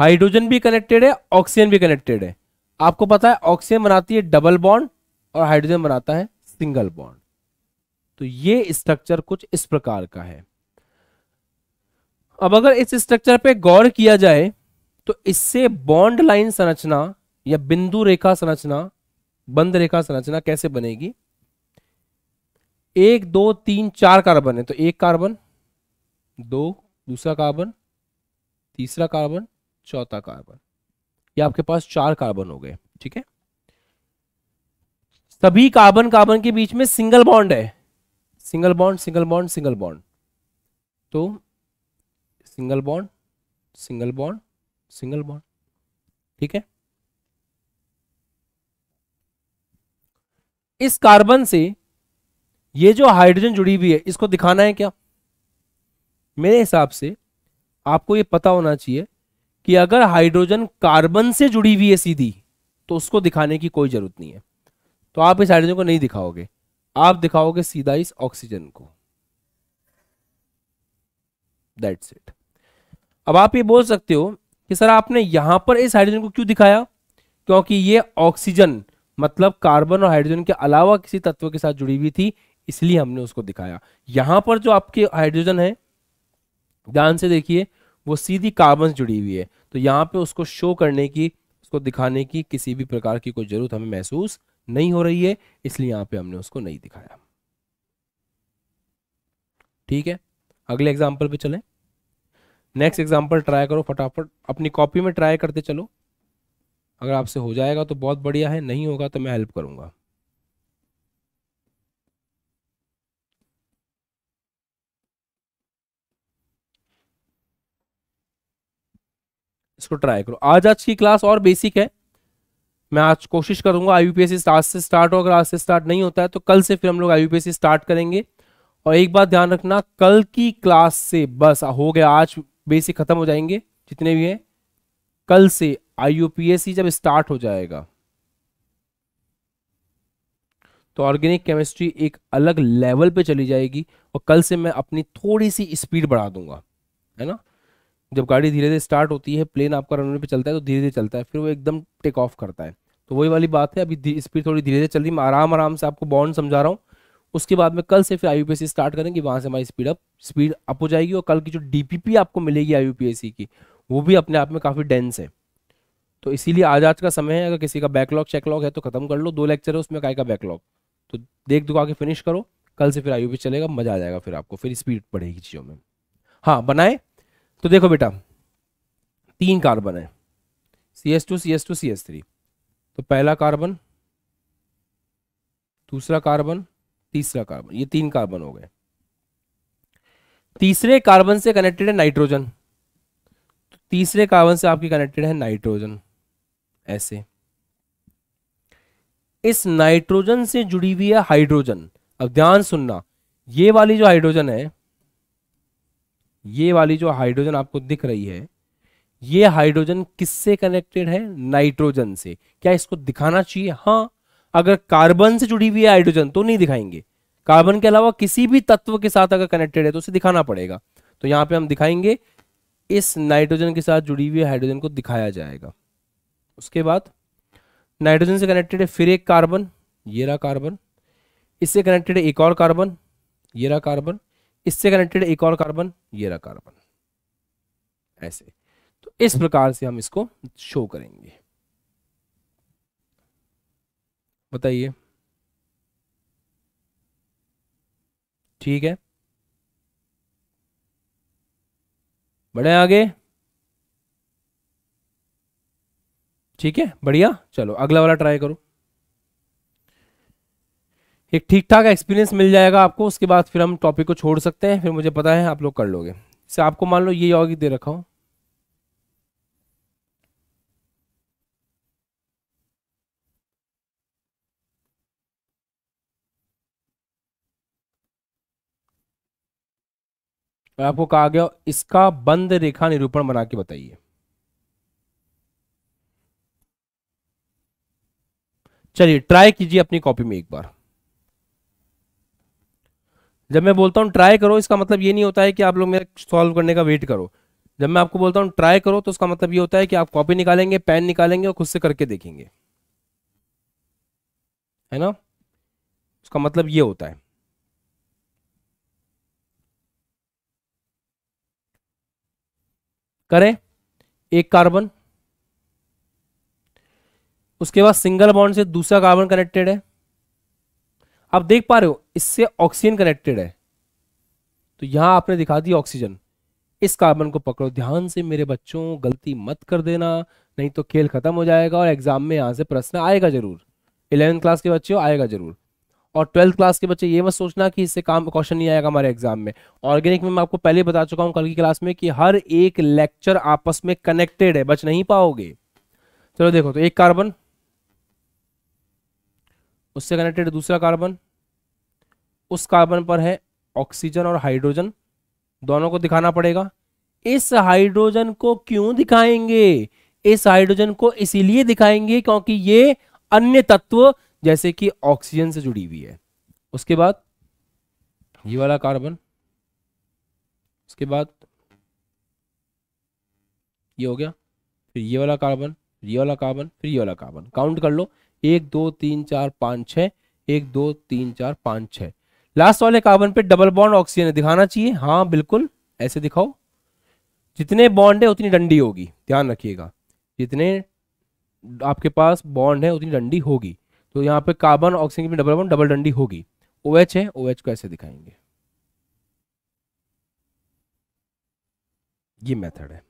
हाइड्रोजन भी कनेक्टेड है ऑक्सीजन भी कनेक्टेड है आपको पता है ऑक्सीजन बनाती है डबल बॉन्ड और हाइड्रोजन बनाता है सिंगल बॉन्ड तो ये स्ट्रक्चर कुछ इस प्रकार का है अब अगर इस स्ट्रक्चर पे गौर किया जाए तो इससे बॉन्ड लाइन संरचना या बिंदु रेखा संरचना बंद रेखा संरचना कैसे बनेगी एक दो तीन चार कार्बन है तो एक कार्बन दो दूसरा कार्बन तीसरा कार्बन चौथा कार्बन ये आपके पास चार कार्बन हो गए ठीक है सभी कार्बन कार्बन के बीच में सिंगल बॉन्ड है single bond single bond single bond तो single bond single bond single bond ठीक है इस कार्बन से ये जो हाइड्रोजन जुड़ी हुई है इसको दिखाना है क्या मेरे हिसाब से आपको ये पता होना चाहिए कि अगर हाइड्रोजन कार्बन से जुड़ी हुई है सीधी तो उसको दिखाने की कोई जरूरत नहीं है तो आप इस हाइड्रोजन को नहीं दिखाओगे आप दिखाओगे सीधा इस ऑक्सीजन को दैट्स इट अब आप ये बोल सकते हो कि सर आपने यहां पर इस हाइड्रोजन को क्यों दिखाया क्योंकि ये ऑक्सीजन मतलब कार्बन और हाइड्रोजन के अलावा किसी तत्व के साथ जुड़ी हुई थी इसलिए हमने उसको दिखाया यहां पर जो आपके हाइड्रोजन है ध्यान से देखिए वो सीधी कार्बन से जुड़ी हुई है तो यहाँ पे उसको शो करने की उसको दिखाने की किसी भी प्रकार की कोई जरूरत हमें महसूस नहीं हो रही है इसलिए यहाँ पे हमने उसको नहीं दिखाया ठीक है अगले एग्जाम्पल पे चले नेक्स्ट एग्जाम्पल ट्राई करो फटाफट अपनी कॉपी में ट्राई करते चलो अगर आपसे हो जाएगा तो बहुत बढ़िया है नहीं होगा तो मैं हेल्प करूँगा इसको ट्राई करो आज आज की क्लास और बेसिक है मैं आज कोशिश करूंगा आई यूपीएससी आज से स्टार्ट हो अगर आज से स्टार्ट नहीं होता है तो कल से फिर हम लोग आई यूपीएससी स्टार्ट करेंगे और एक बात ध्यान रखना कल की क्लास से बस हो गया आज बेसिक खत्म हो जाएंगे जितने भी हैं कल से आईयूपीएसी जब स्टार्ट हो जाएगा तो ऑर्गेनिक केमिस्ट्री एक अलग लेवल पे चली जाएगी और कल से मैं अपनी थोड़ी सी स्पीड बढ़ा दूंगा है ना जब गाड़ी धीरे धीरे स्टार्ट होती है प्लेन आपका रनवे पे चलता है तो धीरे धीरे चलता है फिर वो एकदम टेक ऑफ करता है तो वही वाली बात है अभी स्पीड थोड़ी धीरे धीरे चल रही मैं आराम आराम से आपको बॉन्ड समझा रहा हूँ उसके बाद में कल से फिर आई स्टार्ट करेंगे वहाँ से हमारी स्पीड अप स्पीड अप हो जाएगी और कल की जो डी आपको मिलेगी आई की वो भी अपने आप में काफ़ी डेंस है तो इसीलिए आज आज का समय है अगर किसी का बैकलॉग चेकलॉग है तो खत्म कर लो दो लेक्चर है उसमें काय का बैकलॉग तो देख दुखा के फिनिश करो कल से फिर आयु चलेगा मजा आ जाएगा फिर आपको फिर स्पीड बढ़ेगी चीज़ों में हाँ बनाए तो देखो बेटा तीन कार्बन है C S two C S two C S three तो पहला कार्बन दूसरा कार्बन तीसरा कार्बन ये तीन कार्बन हो गए तीसरे कार्बन से कनेक्टेड है नाइट्रोजन तो तीसरे कार्बन से आपकी कनेक्टेड है नाइट्रोजन ऐसे इस नाइट्रोजन से जुड़ी हुई है हाइड्रोजन अब ध्यान सुनना ये वाली जो हाइड्रोजन है ये वाली जो हाइड्रोजन आपको दिख रही है ये हाइड्रोजन किससे कनेक्टेड है नाइट्रोजन से क्या इसको दिखाना चाहिए हाँ अगर कार्बन से जुड़ी हुई है हाइड्रोजन तो नहीं दिखाएंगे कार्बन के अलावा किसी भी तत्व के साथ अगर कनेक्टेड है तो उसे दिखाना पड़ेगा तो यहां पे हम दिखाएंगे इस नाइट्रोजन के साथ जुड़ी हुई हाइड्रोजन को दिखाया जाएगा उसके बाद नाइट्रोजन से कनेक्टेड है फिर एक कार्बन ये रहा कार्बन इससे कनेक्टेड एक और कार्बन ये रहा कार्बन इससे कनेक्टेड एक और कार्बन ये रहा कार्बन ऐसे तो इस प्रकार से हम इसको शो करेंगे बताइए ठीक है बढ़े आगे ठीक है बढ़िया चलो अगला वाला ट्राई करो एक ठीक ठाक एक्सपीरियंस मिल जाएगा आपको उसके बाद फिर हम टॉपिक को छोड़ सकते हैं फिर मुझे पता है आप लोग कर लोगे इससे आपको मान लो ये यौगिक दे रखा हो आपको कहा गया इसका बंद रेखा निरूपण बना के बताइए चलिए ट्राई कीजिए अपनी कॉपी में एक बार जब मैं बोलता हूं ट्राई करो इसका मतलब ये नहीं होता है कि आप लोग मेरा सॉल्व करने का वेट करो जब मैं आपको बोलता हूं ट्राई करो तो उसका मतलब ये होता है कि आप कॉपी निकालेंगे पेन निकालेंगे और खुद से करके देखेंगे है ना उसका मतलब ये होता है करें एक कार्बन उसके बाद सिंगल बॉन्ड से दूसरा कार्बन कनेक्टेड है आप देख पा रहे हो इससे ऑक्सीजन कनेक्टेड है तो यहां आपने दिखा दी ऑक्सीजन इस कार्बन को पकड़ो ध्यान से मेरे बच्चों गलती मत कर देना नहीं तो खेल खत्म हो जाएगा और एग्जाम में यहां से प्रश्न आएगा जरूर इलेवेंथ क्लास के बच्चे आएगा जरूर और ट्वेल्थ क्लास के बच्चे ये मत सोचना कि इससे काम क्वेश्चन नहीं आएगा हमारे एग्जाम में ऑर्गेनिक में मैं आपको पहले बता चुका हूँ कल की क्लास में कि हर एक लेक्चर आपस में कनेक्टेड है बच नहीं पाओगे चलो देखो तो एक कार्बन उससे कनेक्टेड दूसरा कार्बन उस कार्बन पर है ऑक्सीजन और हाइड्रोजन दोनों को दिखाना पड़ेगा इस हाइड्रोजन को क्यों दिखाएंगे इस हाइड्रोजन को इसीलिए दिखाएंगे क्योंकि ये अन्य तत्व जैसे कि ऑक्सीजन से जुड़ी हुई है उसके बाद ये वाला कार्बन उसके बाद ये हो गया फिर ये वाला कार्बन ये वाला कार्बन फिर ये वाला कार्बन काउंट कर लो एक दो तीन चार पाँच छः एक दो तीन चार पाँच छः लास्ट वाले कार्बन पे डबल बॉन्ड ऑक्सीजन है दिखाना चाहिए हाँ बिल्कुल ऐसे दिखाओ जितने बॉन्ड है उतनी डंडी होगी ध्यान रखिएगा जितने आपके पास बॉन्ड है उतनी डंडी होगी तो यहाँ पे कार्बन ऑक्सीजन में डबल बॉन्ड डबल डंडी होगी ओ OH है ओ OH को ऐसे दिखाएंगे ये मेथड है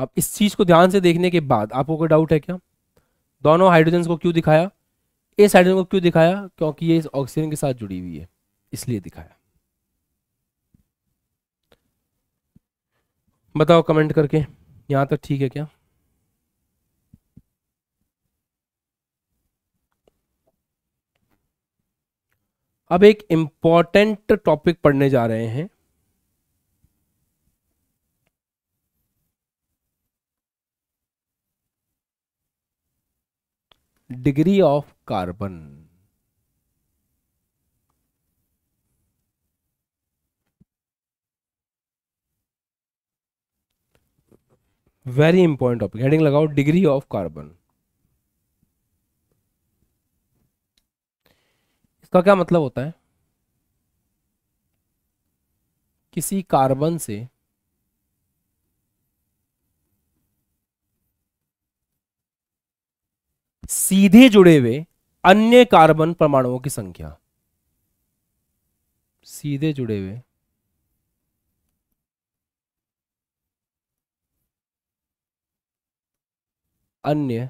अब इस चीज को ध्यान से देखने के बाद आपको कोई डाउट है क्या दोनों हाइड्रोजन को क्यों दिखाया इस हाइड्रोजन को क्यों दिखाया क्योंकि ये इस ऑक्सीजन के साथ जुड़ी हुई है इसलिए दिखाया बताओ कमेंट करके यहां तक ठीक है क्या अब एक इंपॉर्टेंट टॉपिक पढ़ने जा रहे हैं degree of carbon very important topic heading लगाओ डिग्री ऑफ कार्बन इसका क्या मतलब होता है किसी कार्बन से सीधे जुड़े हुए अन्य कार्बन परमाणुओं की संख्या सीधे जुड़े हुए अन्य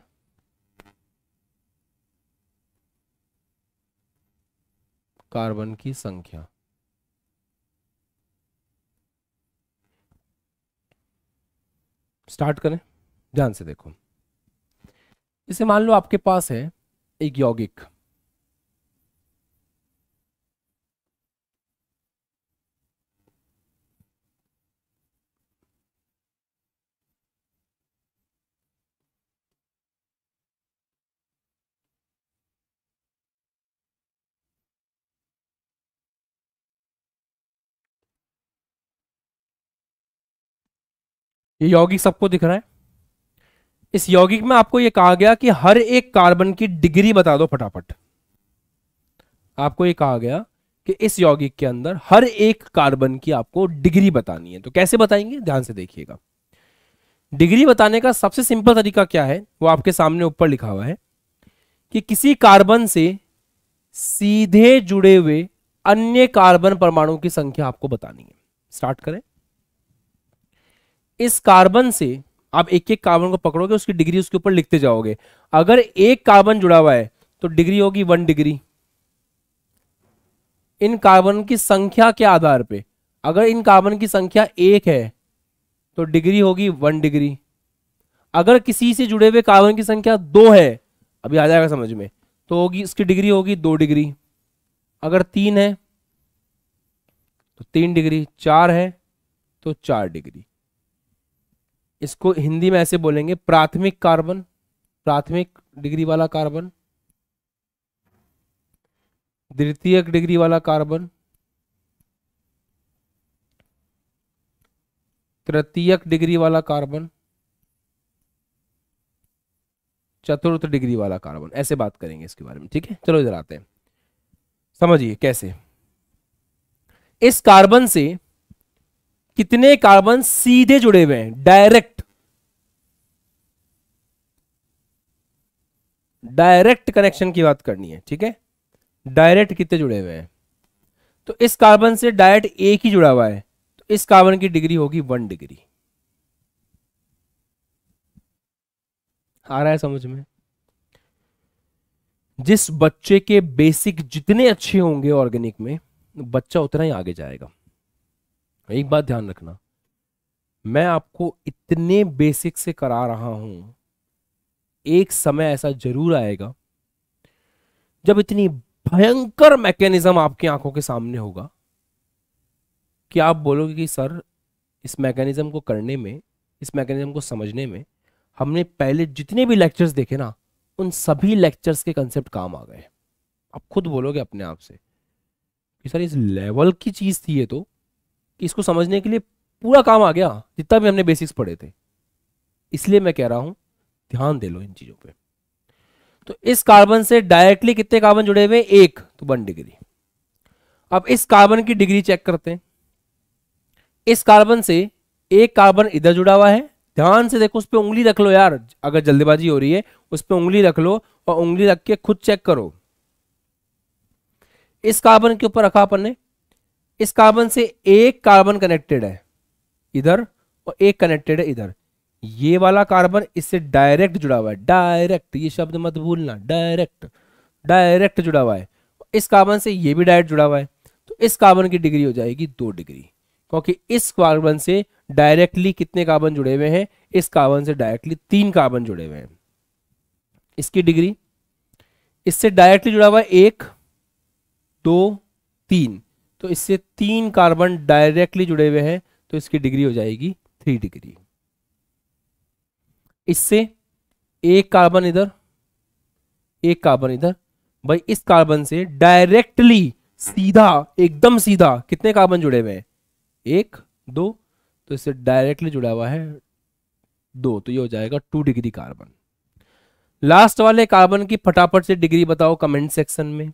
कार्बन की संख्या स्टार्ट करें ध्यान से देखो जैसे मान लो आपके पास है एक यौगिक ये यौगिक सबको दिख रहा है इस यौगिक में आपको यह कहा गया कि हर एक कार्बन की डिग्री बता दो फटाफट आपको यह कहा गया कि इस यौगिक के अंदर हर एक कार्बन की आपको डिग्री बतानी है तो कैसे बताएंगे ध्यान से देखिएगा डिग्री बताने का सबसे सिंपल तरीका क्या है वो आपके सामने ऊपर लिखा हुआ है कि किसी कार्बन से सीधे जुड़े हुए अन्य कार्बन परमाणु की संख्या आपको बतानी है स्टार्ट करें इस कार्बन से आप एक एक कार्बन को पकड़ोगे उसकी डिग्री उसके ऊपर लिखते जाओगे अगर एक कार्बन जुड़ा हुआ है तो डिग्री होगी वन डिग्री इन कार्बन की संख्या के आधार पे अगर इन कार्बन की संख्या एक है तो डिग्री होगी वन डिग्री अगर किसी से जुड़े हुए कार्बन की संख्या दो है अभी आ जाएगा समझ में तो होगी इसकी डिग्री होगी दो डिग्री अगर तीन है तो तीन डिग्री चार है तो चार डिग्री इसको हिंदी में ऐसे बोलेंगे प्राथमिक कार्बन प्राथमिक डिग्री वाला कार्बन द्वितीय डिग्री वाला कार्बन तृतीयक डिग्री वाला कार्बन चतुर्थ डिग्री वाला कार्बन ऐसे बात करेंगे इसके बारे में ठीक है चलो इधर आते हैं समझिए कैसे इस कार्बन से कितने कार्बन सीधे जुड़े हुए हैं डायरेक्ट डायरेक्ट कनेक्शन की बात करनी है ठीक है डायरेक्ट कितने जुड़े हुए हैं तो इस कार्बन से डायरेक्ट एक ही जुड़ा हुआ है तो इस कार्बन की डिग्री होगी वन डिग्री आ रहा है समझ में जिस बच्चे के बेसिक जितने अच्छे होंगे ऑर्गेनिक में बच्चा उतना ही आगे जाएगा एक बात ध्यान रखना मैं आपको इतने बेसिक से करा रहा हूं एक समय ऐसा जरूर आएगा जब इतनी भयंकर मैकेनिज्म आपकी आंखों के सामने होगा कि आप बोलोगे कि सर इस मैकेनिज्म को करने में इस मैकेनिज्म को समझने में हमने पहले जितने भी लेक्चर्स देखे ना उन सभी लेक्चर्स के कंसेप्ट काम आ गए आप खुद बोलोगे अपने आप से कि सर इस लेवल की चीज़ थी ये तो इसको समझने के लिए पूरा काम आ गया जितना भी हमने बेसिक्स पढ़े थे इसलिए मैं कह रहा हूं ध्यान दे लो इन चीजों पे तो इस कार्बन से डायरेक्टली कितने कार्बन जुड़े हुए एक तो वन डिग्री अब इस कार्बन की डिग्री चेक करते हैं इस कार्बन से एक कार्बन इधर जुड़ा हुआ है ध्यान से देखो उस पर उंगली रख लो यार अगर जल्दबाजी हो रही है उस पर उंगली रख लो और उंगली रख के खुद चेक करो इस कार्बन के ऊपर रखा अपन ने इस कार्बन से एक कार्बन कनेक्टेड है इधर और एक कनेक्टेड है इधर ये वाला कार्बन इससे डायरेक्ट जुड़ा हुआ है डायरेक्ट ये शब्द मत भूलना डायरेक्ट डायरेक्ट जुड़ा हुआ है इस कार्बन से ये भी डायरेक्ट जुड़ा हुआ है तो इस कार्बन की डिग्री हो जाएगी दो डिग्री क्योंकि इस कार्बन से डायरेक्टली कितने कार्बन जुड़े हुए हैं इस कार्बन से डायरेक्टली तीन कार्बन जुड़े हुए हैं इसकी डिग्री इससे डायरेक्टली जुड़ा हुआ है एक दो तीन तो इससे तीन कार्बन डायरेक्टली जुड़े हुए हैं तो इसकी डिग्री हो जाएगी थ्री डिग्री इससे एक कार्बन इधर एक कार्बन इधर भाई इस कार्बन से डायरेक्टली सीधा एकदम सीधा कितने कार्बन जुड़े हुए हैं एक दो तो इससे डायरेक्टली जुड़ा हुआ है दो तो ये हो जाएगा टू डिग्री कार्बन लास्ट वाले कार्बन की फटाफट से डिग्री बताओ कमेंट सेक्शन में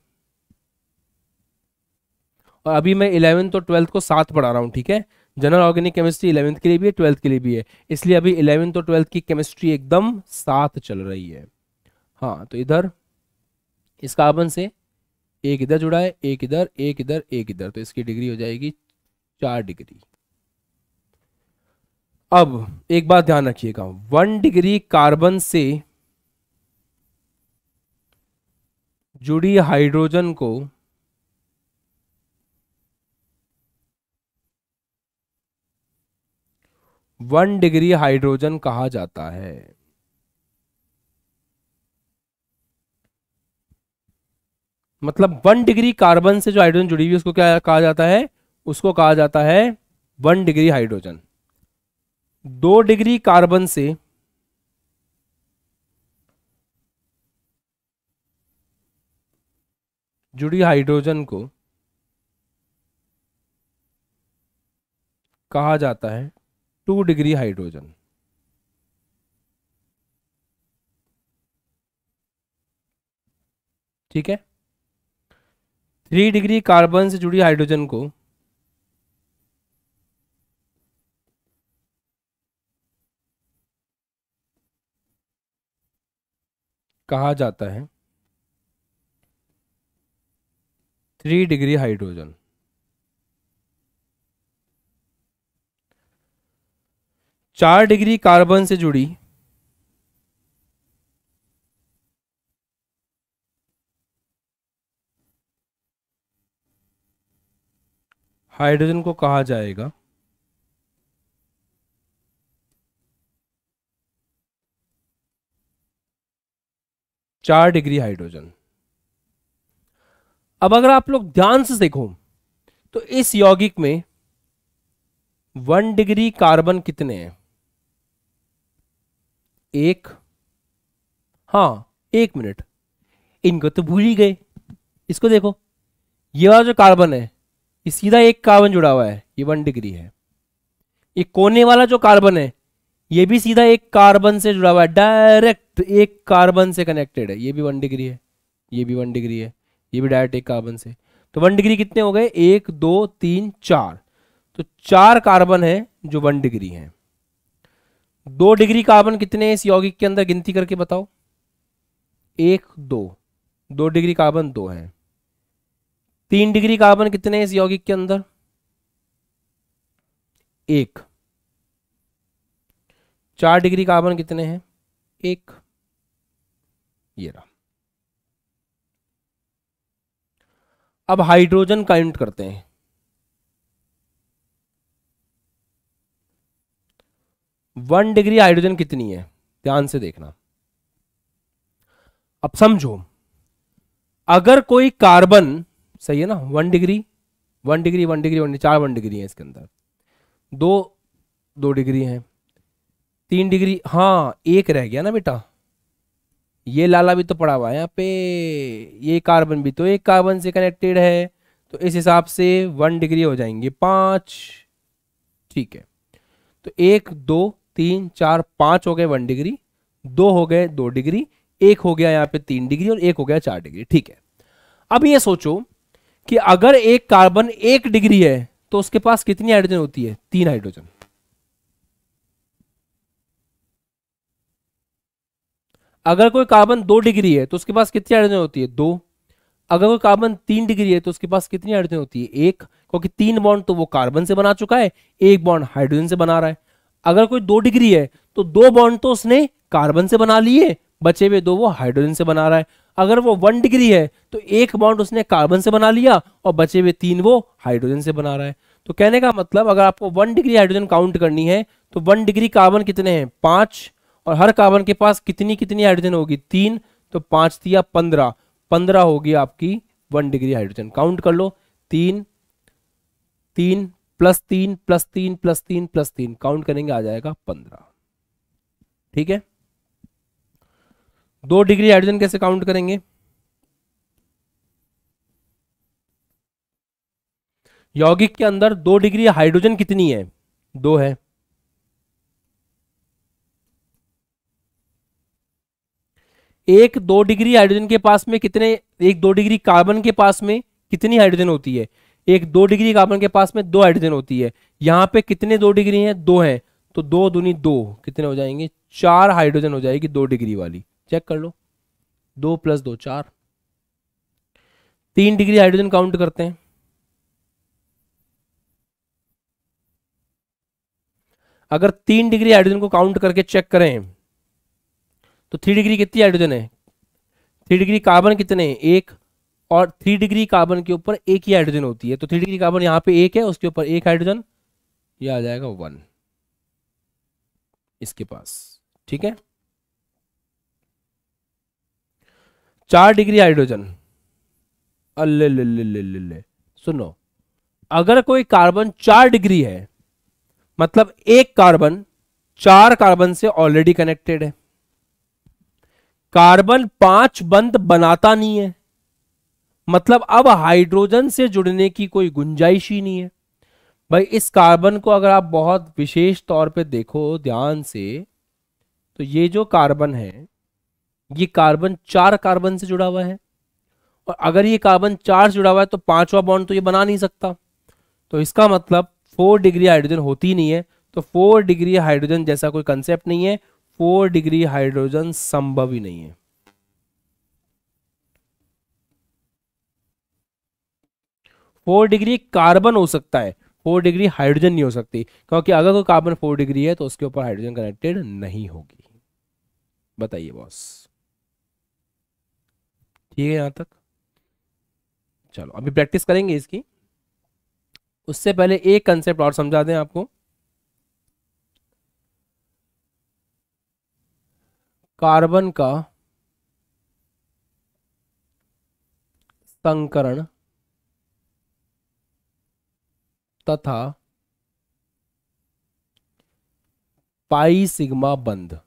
और अभी मैं इलेवंथ और ट्वेल्थ को साथ पढ़ा रहा हूँ ठीक है जनरल ऑर्गेनिक केमिस्ट्री इलेवंथ के लिए भी है ट्वेल्थ के लिए भी है इसलिए अभी इलेवंथ और ट्वेल्थ की केमिस्ट्री एकदम साथ चल रही है हाँ तो इधर इस कार्बन से एक इधर जुड़ा है एक इधर एक इधर एक इधर तो इसकी डिग्री हो जाएगी चार डिग्री अब एक बात ध्यान रखिएगा वन डिग्री कार्बन से जुड़ी हाइड्रोजन को वन डिग्री हाइड्रोजन कहा जाता है मतलब वन डिग्री कार्बन से जो हाइड्रोजन जुड़ी हुई उसको क्या कहा जाता है उसको कहा जाता है वन डिग्री हाइड्रोजन दो डिग्री कार्बन से जुड़ी हाइड्रोजन को कहा जाता है टू डिग्री हाइड्रोजन ठीक है थ्री डिग्री कार्बन से जुड़ी हाइड्रोजन को कहा जाता है थ्री डिग्री हाइड्रोजन चार डिग्री कार्बन से जुड़ी हाइड्रोजन को कहा जाएगा चार डिग्री हाइड्रोजन अब अगर आप लोग ध्यान से देखो तो इस यौगिक में वन डिग्री कार्बन कितने हैं एक हाँ एक मिनट इनको तो भूल ही गए इसको देखो ये वाला जो कार्बन है ये सीधा एक कार्बन जुड़ा हुआ है ये वन डिग्री है ये कोने वाला जो कार्बन है ये भी सीधा एक कार्बन से जुड़ा हुआ है डायरेक्ट एक कार्बन से कनेक्टेड है ये भी वन डिग्री है ये भी वन डिग्री है ये भी डायरेक्ट एक कार्बन से तो वन डिग्री कितने हो गए एक दो तीन चार तो चार कार्बन है जो वन डिग्री है दो डिग्री कार्बन कितने इस यौगिक के अंदर गिनती करके बताओ एक दो दो डिग्री कार्बन दो है तीन डिग्री कार्बन कितने इस यौगिक के अंदर एक चार डिग्री कार्बन कितने हैं एक ये रहा अब हाइड्रोजन काउंट करते हैं वन डिग्री हाइड्रोजन कितनी है ध्यान से देखना अब समझो अगर कोई कार्बन सही है ना one degree one degree one degree one चार वन डिग्री है इसके अंदर दो दो डिग्री है तीन डिग्री हाँ एक रह गया ना बेटा ये लाला भी तो पड़ा हुआ है यहाँ पे ये कार्बन भी तो एक कार्बन से कनेक्टेड है तो इस हिसाब से वन डिग्री हो जाएंगे पांच ठीक है तो एक दो तीन चार पांच हो गए वन डिग्री दो हो गए दो डिग्री एक हो गया यहाँ पे तीन डिग्री और एक हो गया चार डिग्री ठीक है अब ये सोचो कि अगर एक कार्बन एक डिग्री है तो उसके पास कितनी हाइड्रोजन होती है तीन हाइड्रोजन अगर कोई कार्बन दो डिग्री है तो उसके पास कितनी हाइड्रोजन होती है दो अगर कोई कार्बन तीन डिग्री है तो उसके पास कितनी हाइड्रोजन होती है एक क्योंकि तीन बॉन्ड तो वो कार्बन से बना चुका है एक बॉन्ड हाइड्रोजन से बना रहा है अगर कोई दो डिग्री है तो दो बॉन्ड तो उसने कार्बन से बना लिए बचे हुए दो वो हाइड्रोजन से बना रहा है अगर वो वन डिग्री है तो एक बॉन्ड उसने कार्बन से बना लिया और बचे हुए तीन वो हाइड्रोजन से बना रहा है तो कहने का मतलब अगर आपको वन डिग्री हाइड्रोजन काउंट करनी है तो वन डिग्री कार्बन कितने हैं पांच और हर कार्बन के पास कितनी कितनी हाइड्रोजन होगी तीन तो पांच दिया पंद्रह पंद्रह होगी आपकी वन डिग्री हाइड्रोजन काउंट कर लो तीन तीन प्लस तीन प्लस तीन प्लस तीन प्लस तीन काउंट करेंगे आ जाएगा पंद्रह ठीक है दो डिग्री हाइड्रोजन कैसे काउंट करेंगे यौगिक के अंदर दो डिग्री हाइड्रोजन कितनी है दो है एक दो डिग्री हाइड्रोजन के पास में कितने एक दो डिग्री कार्बन के पास में कितनी हाइड्रोजन होती है एक दो डिग्री कार्बन के पास में दो हाइड्रोजन होती है यहाँ पे कितने दो डिग्री हैं दो हैं तो दो दूनी दो कितने हो जाएंगे चार हाइड्रोजन हो जाएगी दो डिग्री वाली चेक कर लो दो प्लस दो चार तीन डिग्री हाइड्रोजन काउंट करते हैं अगर तीन डिग्री हाइड्रोजन को काउंट करके चेक करें तो थ्री डिग्री कितनी हाइड्रोजन है थ्री डिग्री कार्बन कितने एक और थ्री डिग्री कार्बन के ऊपर एक ही हाइड्रोजन होती है तो थ्री डिग्री कार्बन यहां पे एक है उसके ऊपर एक हाइड्रोजन ये आ जाएगा वन इसके पास ठीक है चार डिग्री हाइड्रोजन अल्ले सुनो अगर कोई कार्बन चार डिग्री है मतलब एक कार्बन चार कार्बन से ऑलरेडी कनेक्टेड है कार्बन पांच बंद बनाता नहीं है मतलब अब हाइड्रोजन से जुड़ने की कोई गुंजाइश ही नहीं है भाई इस कार्बन को अगर आप बहुत विशेष तौर पे देखो ध्यान से तो ये जो कार्बन है ये कार्बन चार कार्बन से जुड़ा हुआ है और अगर ये कार्बन चार से जुड़ा हुआ है तो पांचवा बॉन्ड तो ये बना नहीं सकता तो इसका मतलब फोर डिग्री हाइड्रोजन होती नहीं है तो फोर डिग्री हाइड्रोजन जैसा कोई कंसेप्ट नहीं है फोर डिग्री हाइड्रोजन संभव ही नहीं है फोर डिग्री कार्बन हो सकता है फोर डिग्री हाइड्रोजन नहीं हो सकती क्योंकि अगर कोई कार्बन फोर डिग्री है तो उसके ऊपर हाइड्रोजन कनेक्टेड नहीं होगी बताइए बॉस ठीक है यहां तक चलो अभी प्रैक्टिस करेंगे इसकी उससे पहले एक कंसेप्ट और समझा दें आपको कार्बन का संकरण तथा पाई सिग्मा बंद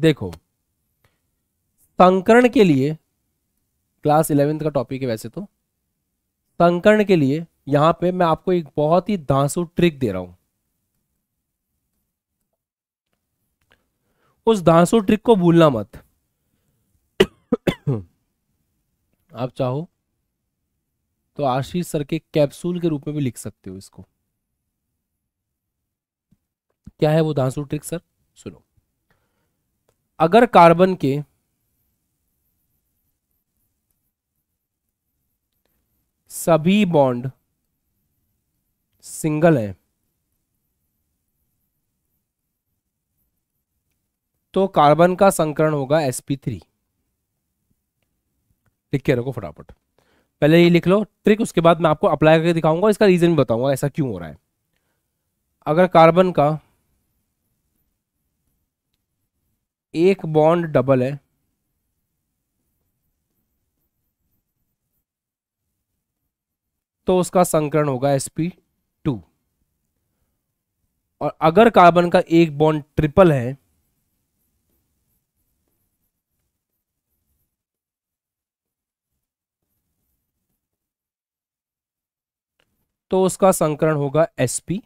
देखो संकरण के लिए क्लास इलेवेंथ का टॉपिक है वैसे तो संकरण के लिए यहां पे मैं आपको एक बहुत ही धांसू ट्रिक दे रहा हूं उस दांसू ट्रिक को भूलना मत आप चाहो तो आशीष सर के कैप्सूल के रूप में भी लिख सकते हो इसको क्या है वो दांसू ट्रिक सर सुनो अगर कार्बन के सभी बॉन्ड सिंगल हैं तो कार्बन का संकरण होगा sp3 लिख के रखो फटाफट पहले ये लिख लो ट्रिक उसके बाद मैं आपको अप्लाई करके दिखाऊंगा इसका रीजन भी बताऊंगा ऐसा क्यों हो रहा है अगर कार्बन का एक बॉन्ड डबल है तो उसका संकरण होगा sp2 और अगर कार्बन का एक बॉन्ड ट्रिपल है तो उसका संकरण होगा एस पी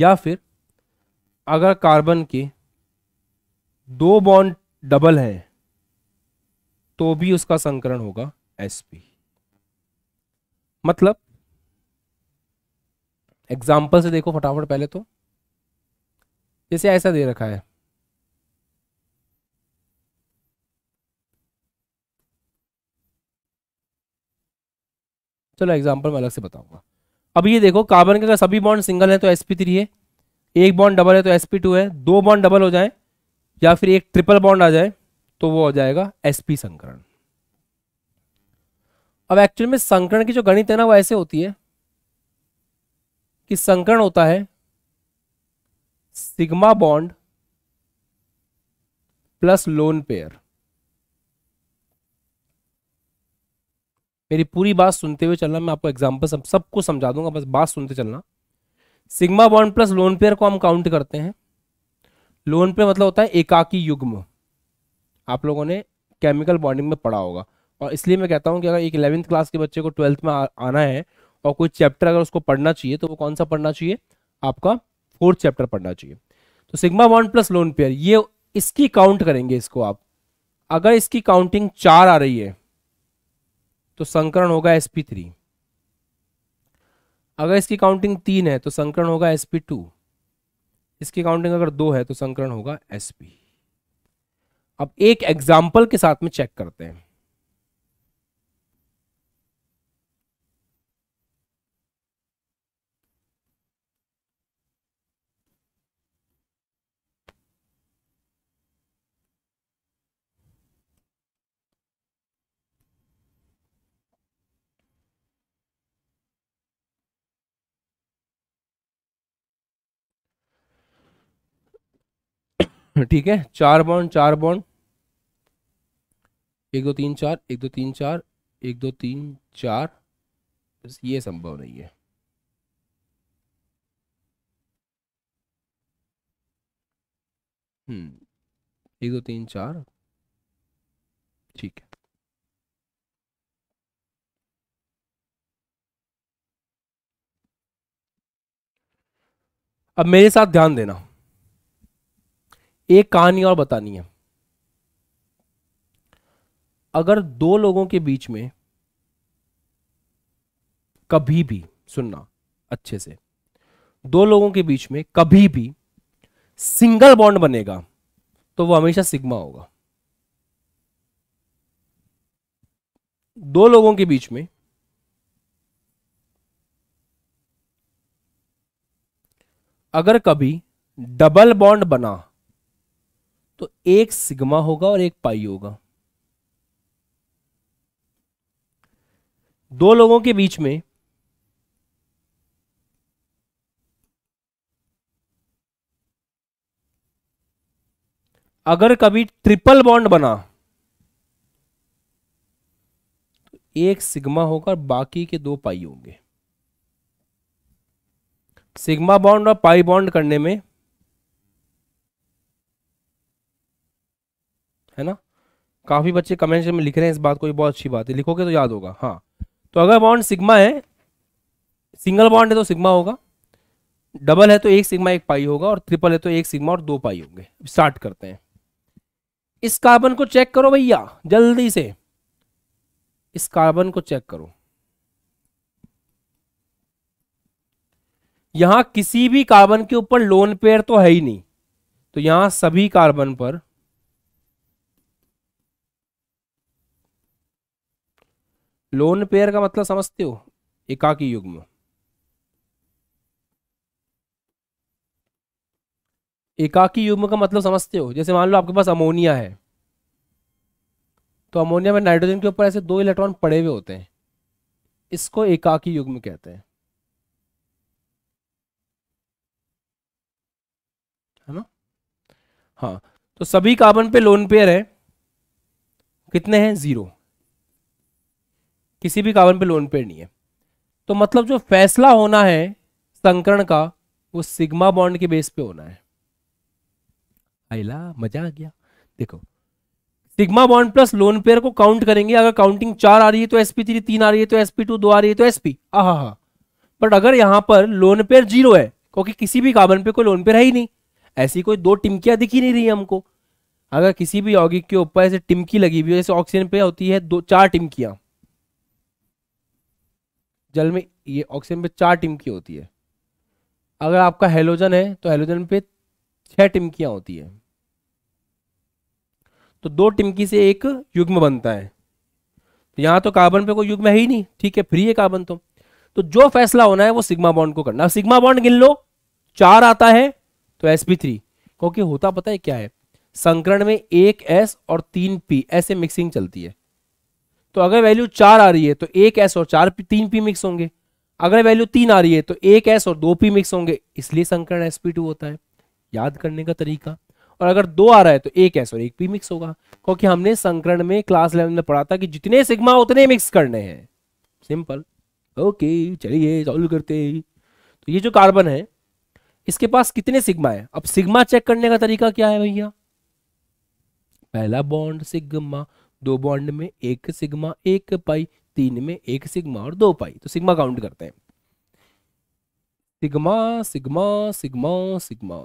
या फिर अगर कार्बन के दो बॉन्ड डबल हैं तो भी उसका संकरण होगा एस पी मतलब एग्जाम्पल से देखो फटाफट पहले तो जैसे ऐसा दे रखा है चलो एग्जाम्पल मैं अलग से बताऊंगा अब ये देखो कार्बन के अगर सभी बॉन्ड सिंगल तो है तो एस थ्री है एक बॉन्ड डबल है तो एस टू है दो बॉन्ड डबल हो जाए या फिर एक ट्रिपल बॉन्ड आ जाए तो वो हो जाएगा एस संकरण अब एक्चुअल में संकरण की जो गणित है ना वो ऐसे होती है कि संकरण होता है sigma bond plus lone pair मेरी पूरी बात सुनते हुए चलना मैं आपको एग्जाम्पल सब सबको समझा दूंगा बस बात सुनते चलना sigma bond plus lone pair को हम काउंट करते हैं लोन पेयर मतलब होता है एकाकी युग्म आप लोगों ने केमिकल बॉन्डिंग में पढ़ा होगा और इसलिए मैं कहता हूँ कि अगर एक इलेवेंथ क्लास के बच्चे को ट्वेल्थ में आना है और कोई चैप्टर अगर उसको पढ़ना चाहिए तो वो कौन सा पढ़ना चाहिए आपका फोर्थ चैप्टर पढ़ना चाहिए तो sigma bond plus lone pair ये इसकी काउंट करेंगे इसको आप अगर इसकी काउंटिंग चार आ रही है तो संकरण होगा sp3 थ्री अगर इसकी काउंटिंग तीन है तो संकरण होगा sp2 टू इसकी काउंटिंग अगर दो है तो संकरण होगा एस पी अब एक एग्जाम्पल के साथ में चेक करते हैं ठीक है चार बॉन्ड चार बॉन्ड एक दो तीन चार एक दो तीन चार एक दो तीन चार बस ये संभव नहीं है हम्म एक दो तीन चार ठीक है अब मेरे साथ ध्यान देना एक कहानी और बतानी है अगर दो लोगों के बीच में कभी भी सुनना अच्छे से दो लोगों के बीच में कभी भी सिंगल बॉन्ड बनेगा तो वो हमेशा सिग्मा होगा दो लोगों के बीच में अगर कभी डबल बॉन्ड बना तो एक सिग्मा होगा और एक पाई होगा दो लोगों के बीच में अगर कभी ट्रिपल बॉन्ड बना तो एक सिग्मा होगा और बाकी के दो पाई होंगे सिग्मा बॉन्ड और पाई बॉन्ड करने में है ना काफ़ी बच्चे कमेंट्स में लिख रहे हैं इस बात को बहुत अच्छी बात है लिखोगे तो याद होगा हाँ तो अगर बॉन्ड सिग्मा है सिंगल बॉन्ड है तो सिग्मा होगा डबल है तो एक सिग्मा एक पाई होगा और ट्रिपल है तो एक सिग्मा और दो पाई होंगे स्टार्ट करते हैं इस कार्बन को चेक करो भैया जल्दी से इस कार्बन को चेक करो यहां किसी भी कार्बन के ऊपर लोन पेयर तो है ही नहीं तो यहां सभी कार्बन पर लोन पेयर का मतलब समझते हो एकाकी युग्म एकाकी युग्म का मतलब समझते हो जैसे मान लो आपके पास अमोनिया है तो अमोनिया में नाइट्रोजन के ऊपर ऐसे दो इलेक्ट्रॉन पड़े हुए होते हैं इसको एकाकी युग्म कहते हैं है ना हाँ तो सभी कार्बन पे लोन पेयर है कितने हैं जीरो किसी भी कार्बन पे लोन पेयर नहीं है तो मतलब जो फैसला होना है संकरण का वो सिग्मा बॉन्ड के बेस पे होना है आइला मजा आ गया देखो sigma bond plus lone pair को काउंट करेंगे अगर काउंटिंग चार आ रही है तो एसपी थ्री तीन आ रही है तो एसपी टू दो आ रही है तो एसपी आहा बट अगर यहां पर लोन पेयर जीरो है क्योंकि किसी भी कार्बन पे कोई लोन पेयर है ही नहीं ऐसी कोई दो टिमकियां दिख ही नहीं रही हमको अगर किसी भी यौगिक के ऊपर ऐसे टिमकी लगी हुई है जैसे ऑक्सीजन पे होती है दो चार टिमकियां जल में ये ऑक्सीजन पे चार टिमकी होती है अगर आपका हेलोजन है तो हेलोजन पे छह टिमकियां होती है तो दो टिमकी से एक युग्म बनता है तो यहां तो कार्बन पे कोई युग्म है ही नहीं ठीक है फ्री है कार्बन तो तो जो फैसला होना है वो सिग्मा बॉन्ड को करना सिग्मा बॉन्ड गिन लो चार आता है तो एस पी थ्री क्योंकि होता पता है क्या है संकरण में एक एस और तीन पी ऐसे मिक्सिंग चलती है तो अगर वैल्यू चार आ रही है तो एक एस और चार पी, तीन पी मिक्स होंगे अगर वैल्यू तीन आ रही है तो एक एस और दो पी मिक्स होंगे इसलिए संकरण एस पी टू होता है याद करने का तरीका और अगर दो आ रहा है तो एक एस और एक पी मिक्स होगा क्योंकि हमने संकरण में क्लास इलेवन में पढ़ा था कि जितने सिग्मा उतने मिक्स करने हैं सिंपल ओके चलिए सॉल्व करते तो ये जो कार्बन है इसके पास कितने सिग्मा है अब सिग्मा चेक करने का तरीका क्या है भैया पहला बॉन्ड सिग्मा दो बॉन्ड में एक सिग्मा एक पाई तीन में एक सिग्मा और दो पाई तो सिग्मा काउंट करते हैं सिग्मा सिग्मा सिग्मा सिग्मा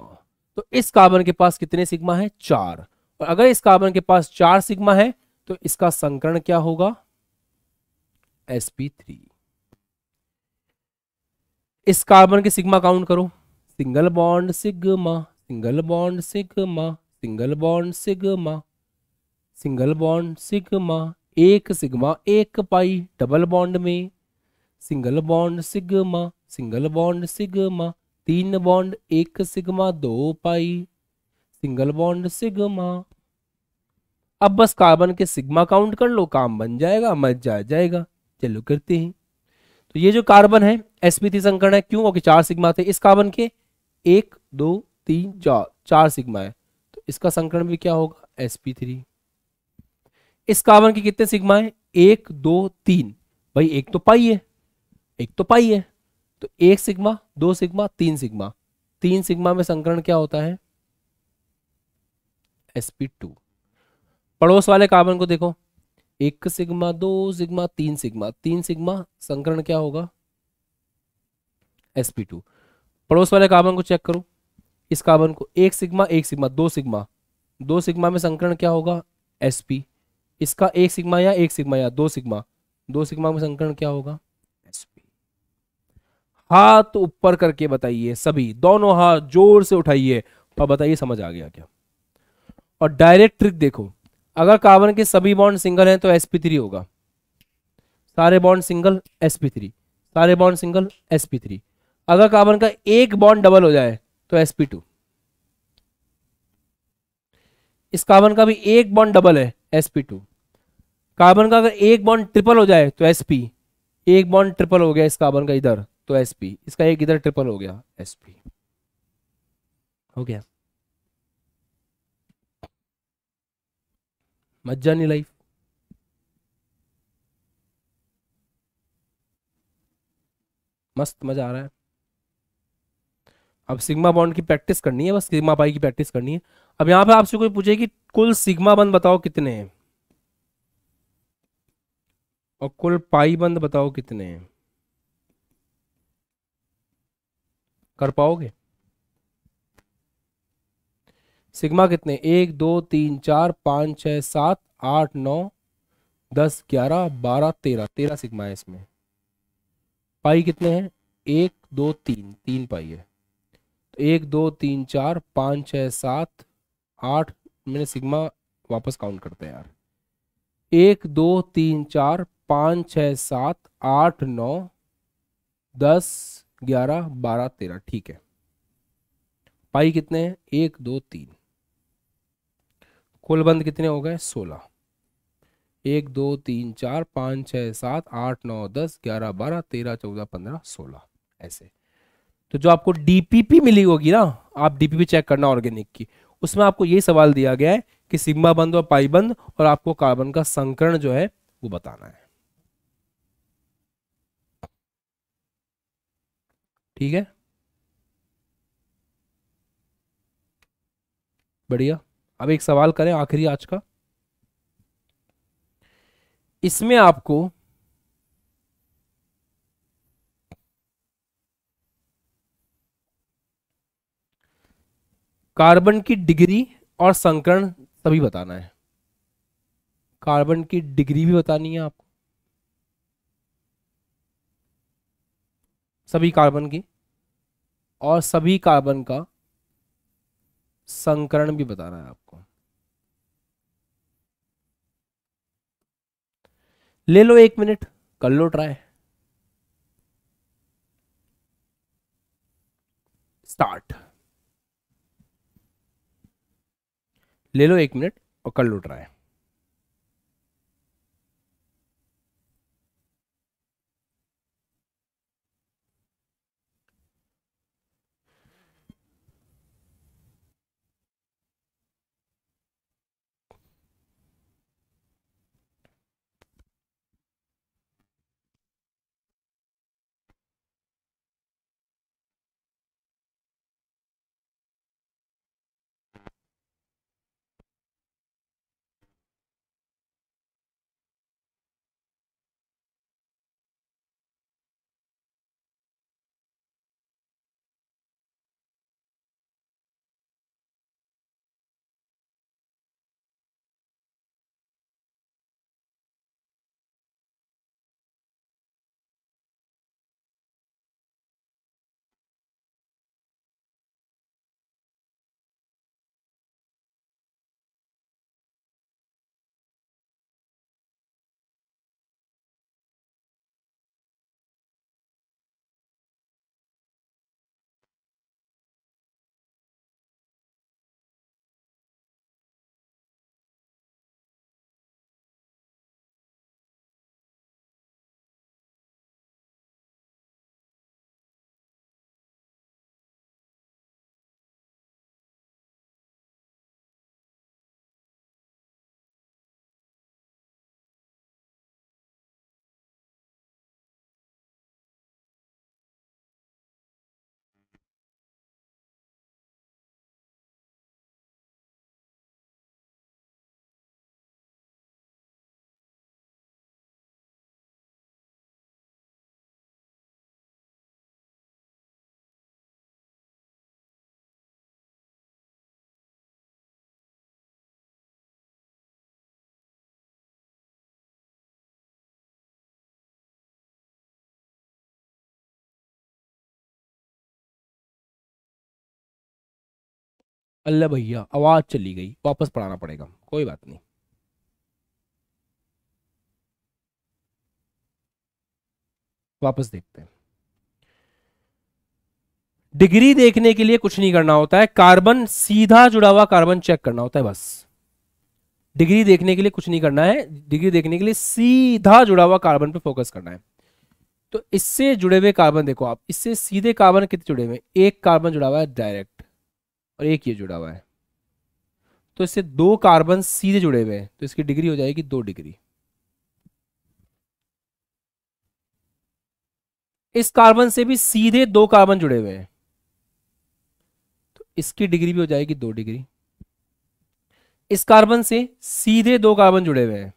तो इस कार्बन के पास कितने सिग्मा है चार और अगर इस कार्बन के पास चार सिग्मा है तो इसका संकरण क्या होगा sp3 इस कार्बन के सिग्मा काउंट करो single bond sigma single bond sigma single bond sigma single bond sigma एक सिग्मा एक पाई डबल बॉन्ड में single bond sigma single bond sigma तीन बॉन्ड एक सिग्मा दो पाई सिंगल बॉन्ड सिग्मा अब बस कार्बन के सिग्मा काउंट कर लो काम बन जाएगा मजा जा जाएगा चलो करते हैं तो ये जो कार्बन है एसपी थी संकरण है क्यों क्योंकि चार सिग्मा थे इस कार्बन के एक दो तीन चार चार सिग्मा है तो इसका संकरण भी क्या होगा एसपी थ्री इस कार्बन की कितने सिग्मा है एक दो तीन भाई एक तो पाई है एक तो पाई है तो एक सिग्मा दो सिग्मा तीन सिग्मा तीन सिग्मा में संकरण क्या होता है sp2 पड़ोस वाले कार्बन को देखो एक सिग्मा दो सिग्मा तीन सिग्मा तीन सिग्मा संकरण क्या होगा sp2 पड़ोस वाले कार्बन को चेक करो इस कार्बन को एक सिग्मा एक सिग्मा दो सिग्मा दो सिग्मा में संकरण क्या होगा एसपी इसका एक सिग्मा या एक सिग्मा या दो सिग्मा दो सिग्मा में संकरण क्या होगा एसपी हाथ ऊपर करके बताइए सभी दोनों हाथ जोर से उठाइए और बताइए समझ आ गया क्या और डायरेक्ट ट्रिक देखो अगर कार्बन के सभी बॉन्ड सिंगल हैं तो sp3 होगा सारे बॉन्ड सिंगल sp3 सारे बॉन्ड सिंगल sp3 अगर कार्बन का एक बॉन्ड डबल हो जाए तो sp2 इस कार्बन का भी एक बॉन्ड डबल है sp2 कार्बन का अगर एक बॉन्ड ट्रिपल हो जाए तो एस पी एक बॉन्ड ट्रिपल हो गया इस कार्बन का इधर तो एस पी इसका एक इधर ट्रिपल हो गया एस पी हो गया मज्जा नहीं लाइफ मस्त मजा आ रहा है अब सिग्मा बॉन्ड की प्रैक्टिस करनी है बस सिग्मा पाई की प्रैक्टिस करनी है अब यहां पे आपसे कोई पूछे कि कुल सिग्मा बंद बताओ कितने हैं और कुल पाईबंद बताओ कितने हैं कर पाओगे सिग्मा कितने एक दो तीन चार पाँच छः सात आठ नौ दस ग्यारह बारह तेरह तेरह सिग्मा है इसमें पाई कितने हैं एक दो तीन तीन पाई है तो एक दो तीन चार पाँच छ सात आठ मैंने सिग्मा वापस काउंट करते हैं यार एक दो तीन चार पाँच छः सात आठ नौ दस ग्यारह बारह तेरह ठीक है पाई कितने हैं एक दो तीन कुल बंद कितने हो गए सोलह एक दो तीन चार पाँच छः सात आठ नौ दस ग्यारह बारह तेरह चौदह पंद्रह सोलह ऐसे तो जो आपको डीपीपी मिली होगी ना आप डीपीपी चेक करना ऑर्गेनिक की उसमें आपको ये सवाल दिया गया है कि सिग्मा बंद और पाई बंद और आपको कार्बन का संकरण जो है वो बताना है ठीक है बढ़िया अब एक सवाल करें आखिरी आज का इसमें आपको कार्बन की डिग्री और संकरण सभी बताना है कार्बन की डिग्री भी बतानी है आपको सभी कार्बन की और सभी कार्बन का संकरण भी बताना है आपको ले लो एक मिनट कर लो ट्राई स्टार्ट ले लो एक मिनट और कल लुट रहा है अल्लाह भैया आवाज़ चली गई वापस पढ़ाना पड़ेगा कोई बात नहीं वापस देखते हैं डिग्री देखने के लिए कुछ नहीं करना होता है कार्बन सीधा जुड़ा हुआ कार्बन चेक करना होता है बस डिग्री देखने के लिए कुछ नहीं करना है डिग्री देखने के लिए सीधा जुड़ा हुआ कार्बन पे फोकस करना है तो इससे जुड़े हुए कार्बन देखो आप इससे सीधे कार्बन कितने जुड़े हुए एक कार्बन जुड़ा हुआ है डायरेक्ट और एक ये जुड़ा हुआ है तो इससे दो कार्बन सीधे जुड़े हुए हैं तो इसकी डिग्री हो जाएगी दो डिग्री इस कार्बन से भी सीधे दो कार्बन जुड़े हुए हैं तो इसकी डिग्री भी हो जाएगी दो डिग्री इस कार्बन से सीधे दो कार्बन जुड़े हुए हैं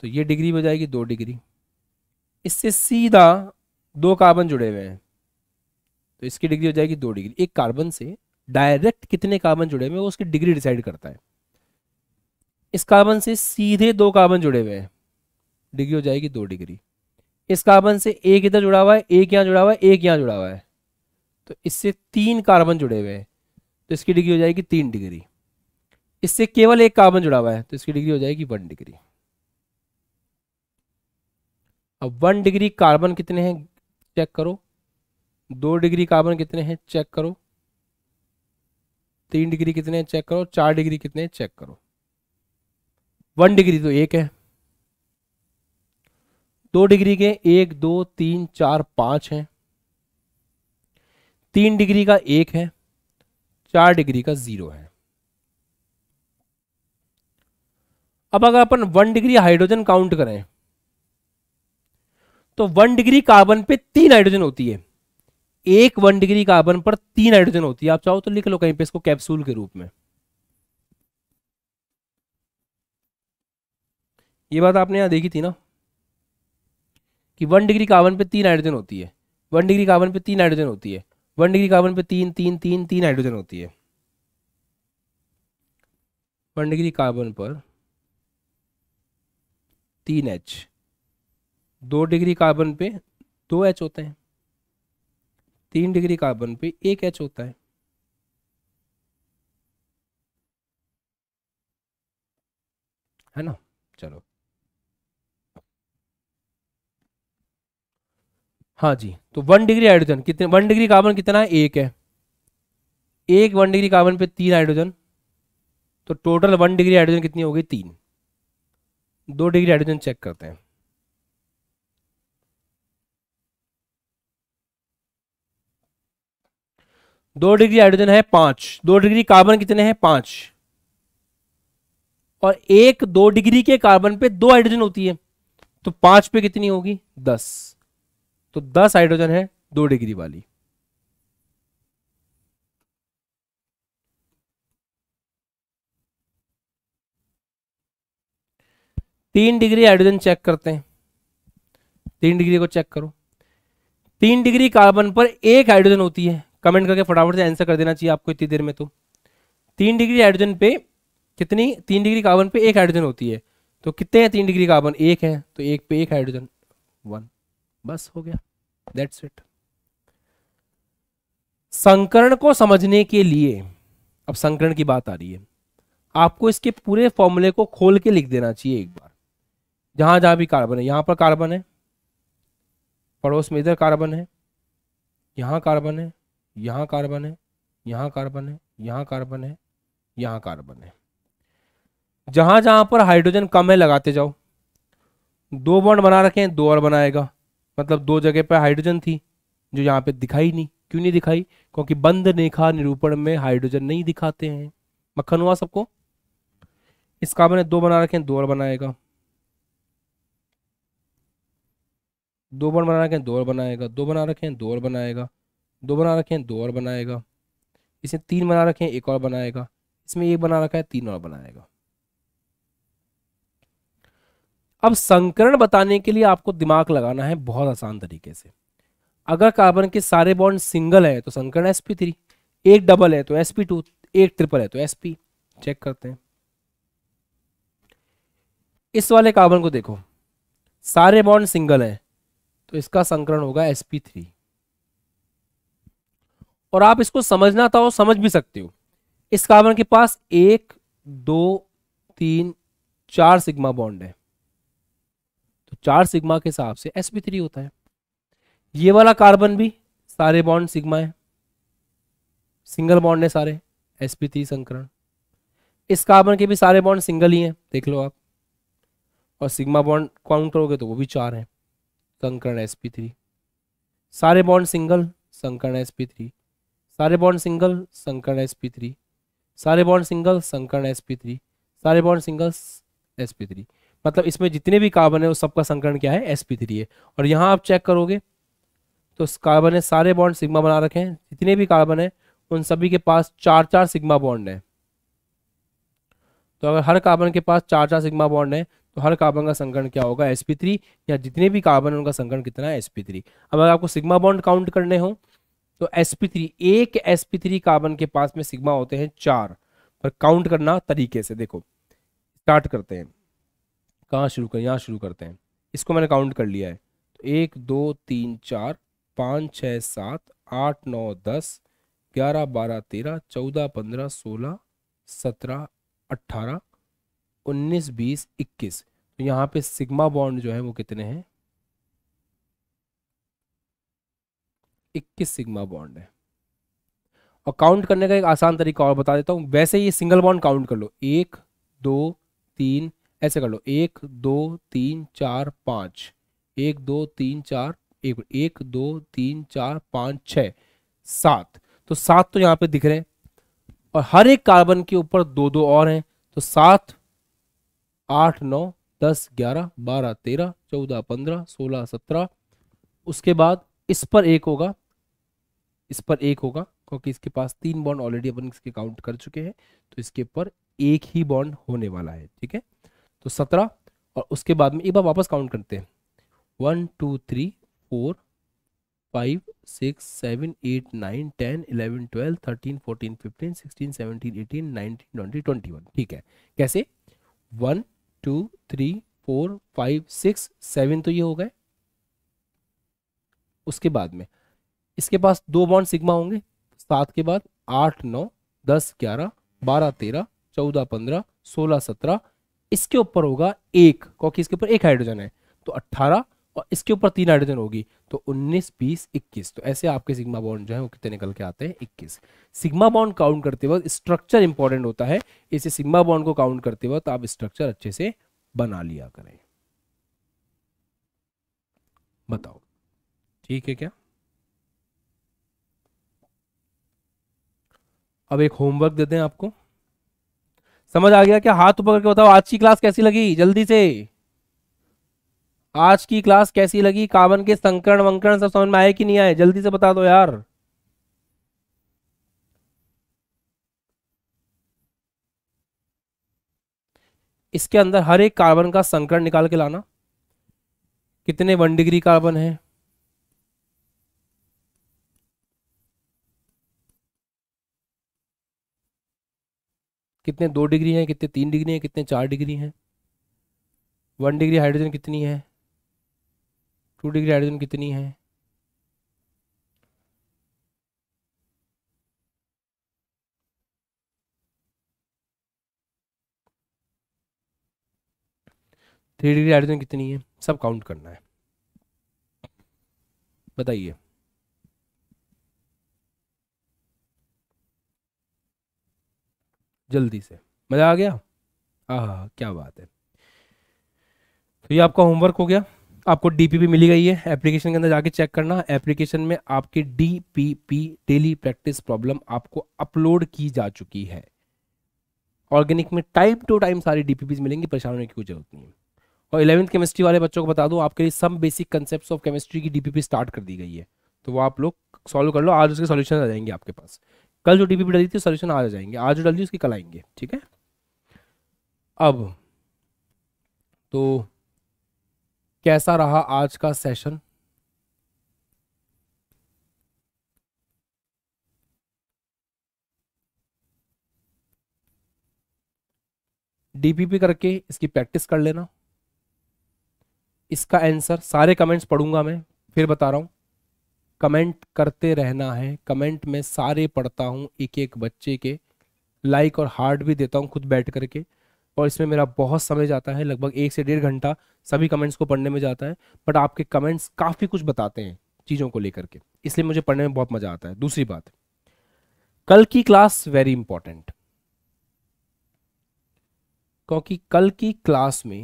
तो ये डिग्री भी हो जाएगी दो डिग्री इससे सीधा दो कार्बन जुड़े हुए हैं तो इसकी डिग्री हो जाएगी दो डिग्री एक कार्बन से डायरेक्ट कितने कार्बन जुड़े हुए वो उसकी डिग्री डिसाइड करता है इस कार्बन से सीधे दो कार्बन जुड़े हुए हैं डिग्री हो जाएगी दो डिग्री इस कार्बन से एक इधर जुड़ा हुआ है एक यहाँ जुड़ा हुआ है एक यहाँ जुड़ा हुआ है तो इससे तीन कार्बन जुड़े हुए हैं तो इसकी डिग्री हो जाएगी तीन डिग्री इससे केवल एक कार्बन जुड़ा हुआ है तो इसकी डिग्री हो जाएगी वन डिग्री अब वन डिग्री कार्बन कितने हैं चेक करो दो डिग्री कार्बन कितने हैं चेक करो तीन डिग्री कितने हैं चेक करो चार डिग्री कितने हैं चेक करो वन डिग्री तो एक है दो डिग्री के एक दो तीन चार पांच हैं तीन डिग्री का एक है चार डिग्री का जीरो है अब अगर अपन वन डिग्री हाइड्रोजन काउंट करें तो वन डिग्री कार्बन पे तीन हाइड्रोजन होती है एक वन डिग्री कार्बन पर तीन हाइड्रोजन होती है आप चाहो तो लिख लो कहीं पे इसको कैप्सूल के रूप में ये बात आपने यहां देखी थी ना कि वन डिग्री कार्बन पे तीन हाइड्रोजन होती है वन डिग्री कार्बन पे तीन हाइड्रोजन होती है वन डिग्री कार्बन पे तीन तीन तीन तीन हाइड्रोजन होती है वन डिग्री कार्बन पर तीन एच दो डिग्री कार्बन पे दो एच होते हैं तीन डिग्री कार्बन पे एक एच होता है है ना चलो हाँ जी तो वन डिग्री हाइड्रोजन कितने वन डिग्री कार्बन कितना है एक है एक वन डिग्री कार्बन पे तीन हाइड्रोजन तो टोटल वन डिग्री हाइड्रोजन कितनी हो गई तीन दो डिग्री हाइड्रोजन चेक करते हैं दो डिग्री हाइड्रोजन है पांच दो डिग्री कार्बन कितने हैं पांच और एक दो डिग्री के कार्बन पे दो हाइड्रोजन होती है तो पांच पे कितनी होगी दस तो दस हाइड्रोजन है दो डिग्री वाली तीन डिग्री हाइड्रोजन चेक करते हैं तीन डिग्री को चेक करो तीन डिग्री कार्बन पर एक हाइड्रोजन होती है कमेंट करके फटाफट से आंसर कर देना चाहिए आपको इतनी देर में तो तीन डिग्री हाइड्रोजन पे कितनी तीन डिग्री कार्बन पे एक हाइड्रोजन होती है तो कितने हैं तीन डिग्री कार्बन एक है तो एक पे एक हाइड्रोजन वन बस हो गया दैट्स इट संकरण को समझने के लिए अब संकरण की बात आ रही है आपको इसके पूरे फॉर्मूले को खोल के लिख देना चाहिए एक बार जहां जहां भी कार्बन है यहां पर कार्बन है पड़ोस में इधर कार्बन है यहां कार्बन है यहाँ कार्बन है यहाँ कार्बन है यहाँ कार्बन है यहाँ कार्बन है जहां जहां पर हाइड्रोजन कम है लगाते जाओ दो बॉन्ड बना रखे हैं दो और बनाएगा मतलब दो जगह पर हाइड्रोजन थी जो यहाँ पे दिखाई नहीं क्यों नहीं दिखाई क्योंकि बंद रेखा निरूपण में हाइड्रोजन नहीं दिखाते हैं मक्खन हुआ सबको इस कार्बन ने दो बना रखे हैं दो और बनाएगा दो बॉन्ड बना रखे हैं दो और बनाएगा दो बना रखे हैं दो और बनाएगा दो बना रखे हैं दो और बनाएगा इसमें तीन बना रखे हैं एक और बनाएगा इसमें एक बना रखा है तीन और बनाएगा अब संकरण बताने के लिए आपको दिमाग लगाना है बहुत आसान तरीके से अगर कार्बन के सारे बॉन्ड सिंगल तो है तो संकरण sp3 एक डबल है तो sp2 एक ट्रिपल है तो sp चेक करते हैं इस वाले कार्बन को देखो सारे बॉन्ड सिंगल है तो इसका संकरण होगा sp3 और आप इसको समझना था समझ भी सकते हो इस कार्बन के पास एक दो तीन चार सिग्मा बॉन्ड है तो चार सिग्मा के हिसाब से एस थ्री होता है ये वाला कार्बन भी सारे बॉन्ड सिग्मा है सिंगल बॉन्ड है सारे एस थ्री संकरण इस कार्बन के भी सारे बॉन्ड सिंगल ही हैं देख लो आप और सिग्मा बॉन्ड काउंट करोगे तो वो भी चार हैं संकरण एस थ्री सारे बॉन्ड सिंगल संकरण एस थ्री सारे बॉन्ड सिंगल संकर्ण एस पी थ्री सारे बॉन्ड सिंगल संकर्ण एस पी थ्री सारे bond single S P three मतलब इसमें जितने भी कार्बन है वो सबका संकरण क्या है एस पी थ्री है और यहाँ आप चेक करोगे तो कार्बन है सारे बॉन्ड सिग्मा बना रखे हैं जितने भी कार्बन है उन सभी के पास चार चार सिग्मा बॉन्ड है तो अगर हर कार्बन के पास चार चार सिग्मा बॉन्ड है तो हर कार्बन का संकरण क्या होगा sp3 या जितने भी कार्बन है उनका संकरण कितना है sp3 अब अगर आपको सिग्मा बॉन्ड काउंट करने हों तो sp3 एक sp3 कार्बन के पास में सिग्मा होते हैं चार पर काउंट करना तरीके से देखो स्टार्ट करते हैं कहाँ शुरू करें यहाँ शुरू करते हैं इसको मैंने काउंट कर लिया है तो एक दो तीन चार पाँच छः सात आठ नौ दस ग्यारह बारह तेरह चौदह पंद्रह सोलह सत्रह अट्ठारह उन्नीस बीस इक्कीस तो यहाँ पे सिग्मा बॉन्ड जो है वो कितने हैं 21 सिग्मा बॉन्ड है और काउंट करने का एक आसान तरीका और बता देता हूँ वैसे ये सिंगल बॉन्ड काउंट कर लो एक दो तीन ऐसे कर लो एक दो तीन चार पाँच एक दो तीन चार एक एक दो तीन चार पाँच छ सात तो सात तो यहाँ पे दिख रहे हैं और हर एक कार्बन के ऊपर दो दो और हैं तो सात आठ नौ दस ग्यारह बारह तेरह चौदह पंद्रह सोलह सत्रह उसके बाद इस पर एक होगा इस पर एक होगा क्योंकि इसके पास तीन बॉन्ड ऑलरेडी अपन इसके काउंट कर चुके हैं तो इसके ऊपर एक ही बॉन्ड होने वाला है ठीक है तो सत्रह और उसके बाद में एक बार वापस काउंट करते हैं one two three four five six seven eight nine ten eleven twelve thirteen fourteen fifteen sixteen seventeen eighteen nineteen twenty twenty one ठीक है कैसे one two three four five six seven तो ये हो गए उसके बाद में इसके पास दो बॉन्ड सिग्मा होंगे सात के बाद आठ नौ दस ग्यारह बारह तेरह चौदह पंद्रह सोलह सत्रह इसके ऊपर होगा एक क्योंकि इसके ऊपर एक हाइड्रोजन है तो अट्ठारह और इसके ऊपर तीन हाइड्रोजन होगी तो 19, 20, 21 तो ऐसे आपके सिग्मा बॉन्ड जो है वो कितने निकल के आते हैं 21 सिग्मा बॉन्ड काउंट करते वक्त स्ट्रक्चर इंपॉर्टेंट होता है इसे सिग्मा बॉन्ड को काउंट करते वक्त आप स्ट्रक्चर अच्छे से बना लिया करें बताओ ठीक है क्या अब एक होमवर्क देते हैं आपको समझ आ गया क्या हाथ ऊपर करके बताओ आज की क्लास कैसी लगी जल्दी से आज की क्लास कैसी लगी कार्बन के संकरण वंकरण सब समझ में आए कि नहीं आए जल्दी से बता दो यार इसके अंदर हर एक कार्बन का संकरण निकाल के लाना कितने वन डिग्री कार्बन है कितने दो डिग्री हैं कितने तीन डिग्री हैं कितने चार डिग्री हैं वन डिग्री हाइड्रोजन कितनी है टू डिग्री हाइड्रोजन कितनी है थ्री डिग्री हाइड्रोजन कितनी है सब काउंट करना है बताइए जल्दी से मज़ा आ गया आह क्या बात है तो ये आपका होमवर्क हो गया आपको डीपीपी मिली गई है एप्लीकेशन के अंदर जाके चेक करना एप्लीकेशन में आपकी डीपीपी डेली प्रैक्टिस प्रॉब्लम आपको अपलोड की जा चुकी है ऑर्गेनिक में टाइम टू टाइम सारी डीपीपीज मिलेंगी परेशान होने की कोई जरूरत नहीं है और इलेवंथ केमिस्ट्री वाले बच्चों को बता दो आपके लिए सब बेसिक कंसेप्ट ऑफ केमिस्ट्री की डीपीपी स्टार्ट कर दी गई है तो वो आप लोग सॉल्व कर लो आज उसके सॉल्यूशन आ जाएंगे आपके पास कल जो डीपीपी डाली थी सोल्यूशन आज आ जाएंगे आज जो दी उसकी कल आएंगे ठीक है अब तो कैसा रहा आज का सेशन डीपीपी करके इसकी प्रैक्टिस कर लेना इसका आंसर सारे कमेंट्स पढ़ूंगा मैं फिर बता रहा हूं कमेंट करते रहना है कमेंट में सारे पढ़ता हूँ एक एक बच्चे के लाइक और हार्ट भी देता हूँ खुद बैठ करके और इसमें मेरा बहुत समय जाता है लगभग एक से डेढ़ घंटा सभी कमेंट्स को पढ़ने में जाता है बट आपके कमेंट्स काफ़ी कुछ बताते हैं चीज़ों को लेकर के इसलिए मुझे पढ़ने में बहुत मज़ा आता है दूसरी बात कल की क्लास वेरी इंपॉर्टेंट क्योंकि कल की क्लास में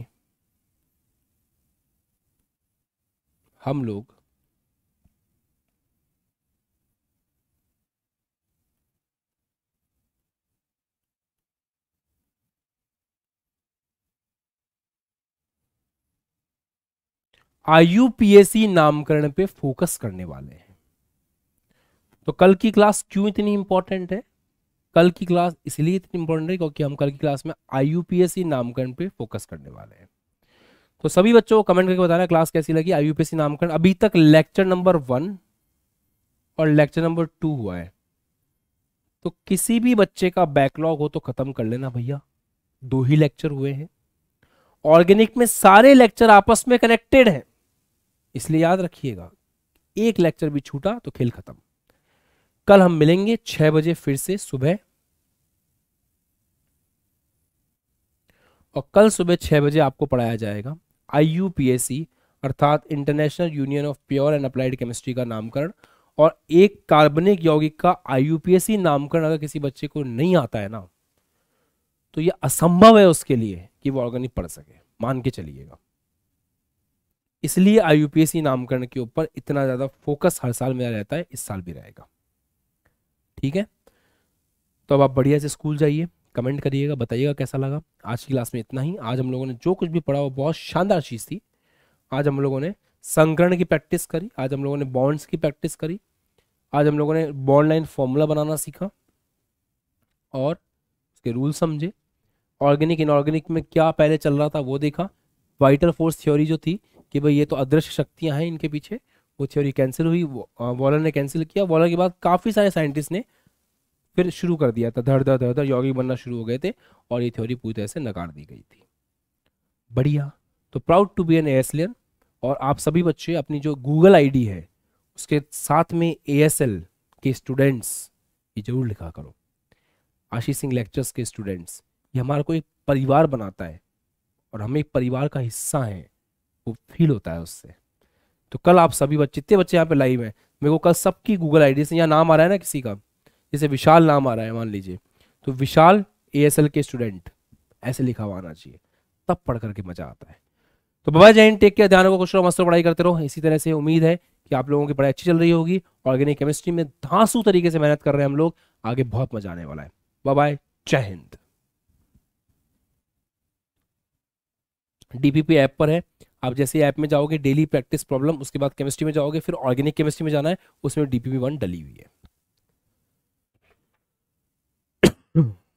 हम लोग आईयूपीएसी नामकरण पे फोकस करने वाले हैं तो कल की क्लास क्यों इतनी इंपॉर्टेंट है कल की क्लास इसलिए इतनी इंपॉर्टेंट है क्योंकि हम कल की क्लास में आईयूपीएससी नामकरण पे फोकस करने वाले हैं तो सभी बच्चों को कमेंट करके बताना क्लास कैसी लगी आईयूपीएससी नामकरण अभी तक लेक्चर नंबर वन और लेक्चर नंबर टू हुआ है तो किसी भी बच्चे का बैकलॉग हो तो खत्म कर लेना भैया दो ही लेक्चर हुए हैं ऑर्गेनिक में सारे लेक्चर आपस में कनेक्टेड हैं इसलिए याद रखिएगा एक लेक्चर भी छूटा तो खेल खत्म कल हम मिलेंगे छह बजे फिर से सुबह और कल सुबह छह बजे आपको पढ़ाया जाएगा आई अर्थात International Union of Pure and Applied Chemistry का नामकरण और एक कार्बनिक यौगिक का आई नामकरण अगर किसी बच्चे को नहीं आता है ना तो यह असंभव है उसके लिए कि वो ऑर्गेनिक पढ़ सके मान के चलिएगा इसलिए आई नामकरण के ऊपर इतना ज़्यादा फोकस हर साल मेरा रहता है इस साल भी रहेगा ठीक है तो अब आप बढ़िया से स्कूल जाइए कमेंट करिएगा बताइएगा कैसा लगा आज की क्लास में इतना ही आज हम लोगों ने जो कुछ भी पढ़ा वो बहुत शानदार चीज़ थी आज हम लोगों ने संकरण की प्रैक्टिस करी आज हम लोगों ने बॉन्ड्स की प्रैक्टिस करी आज हम लोगों ने बॉन्ड लाइन फॉर्मूला बनाना सीखा और उसके रूल समझे ऑर्गेनिक इनऑर्गेनिक में क्या पहले चल रहा था वो देखा वाइटल फोर्स थ्योरी जो थी कि भाई ये तो अदृश्य शक्तियाँ हैं इनके पीछे वो थ्योरी कैंसिल हुई वॉलर ने कैंसिल किया वॉलर के बाद काफ़ी सारे साइंटिस्ट ने फिर शुरू कर दिया था धड़ धड़ धड़ यौगिक बनना शुरू हो गए थे और ये थ्योरी पूरी तरह से नकार दी गई थी बढ़िया तो प्राउड टू बी एन एसलियन और आप सभी बच्चे अपनी जो गूगल आईडी है उसके साथ में ए के स्टूडेंट्स ये जरूर लिखा करो आशीष सिंह लेक्चर्स के स्टूडेंट्स ये हमारा कोई परिवार बनाता है और हम एक परिवार का हिस्सा हैं आपको फील होता है उससे तो कल आप सभी बच्चे इतने बच्चे यहाँ पे लाइव हैं मेरे को कल सबकी गूगल आई से यहाँ नाम आ रहा है ना किसी का जैसे विशाल नाम आ रहा है मान लीजिए तो विशाल ए के स्टूडेंट ऐसे लिखा हुआ आना चाहिए तब पढ़ करके मजा आता है तो बाबा जैन टेक के अध्ययनों को खुश रहो मस्त पढ़ाई करते रहो इसी तरह से उम्मीद है कि आप लोगों की पढ़ाई अच्छी चल रही होगी ऑर्गेनिक केमिस्ट्री में धांसू तरीके से मेहनत कर रहे हैं हम लोग आगे बहुत मजा आने वाला है बाय बाय जय हिंद डीपीपी ऐप पर है आप जैसे ऐप में जाओगे डेली प्रैक्टिस प्रॉब्लम उसके बाद केमिस्ट्री में जाओगे फिर ऑर्गेनिक केमिस्ट्री में जाना है उसमें डीपीपी वन डली हुई है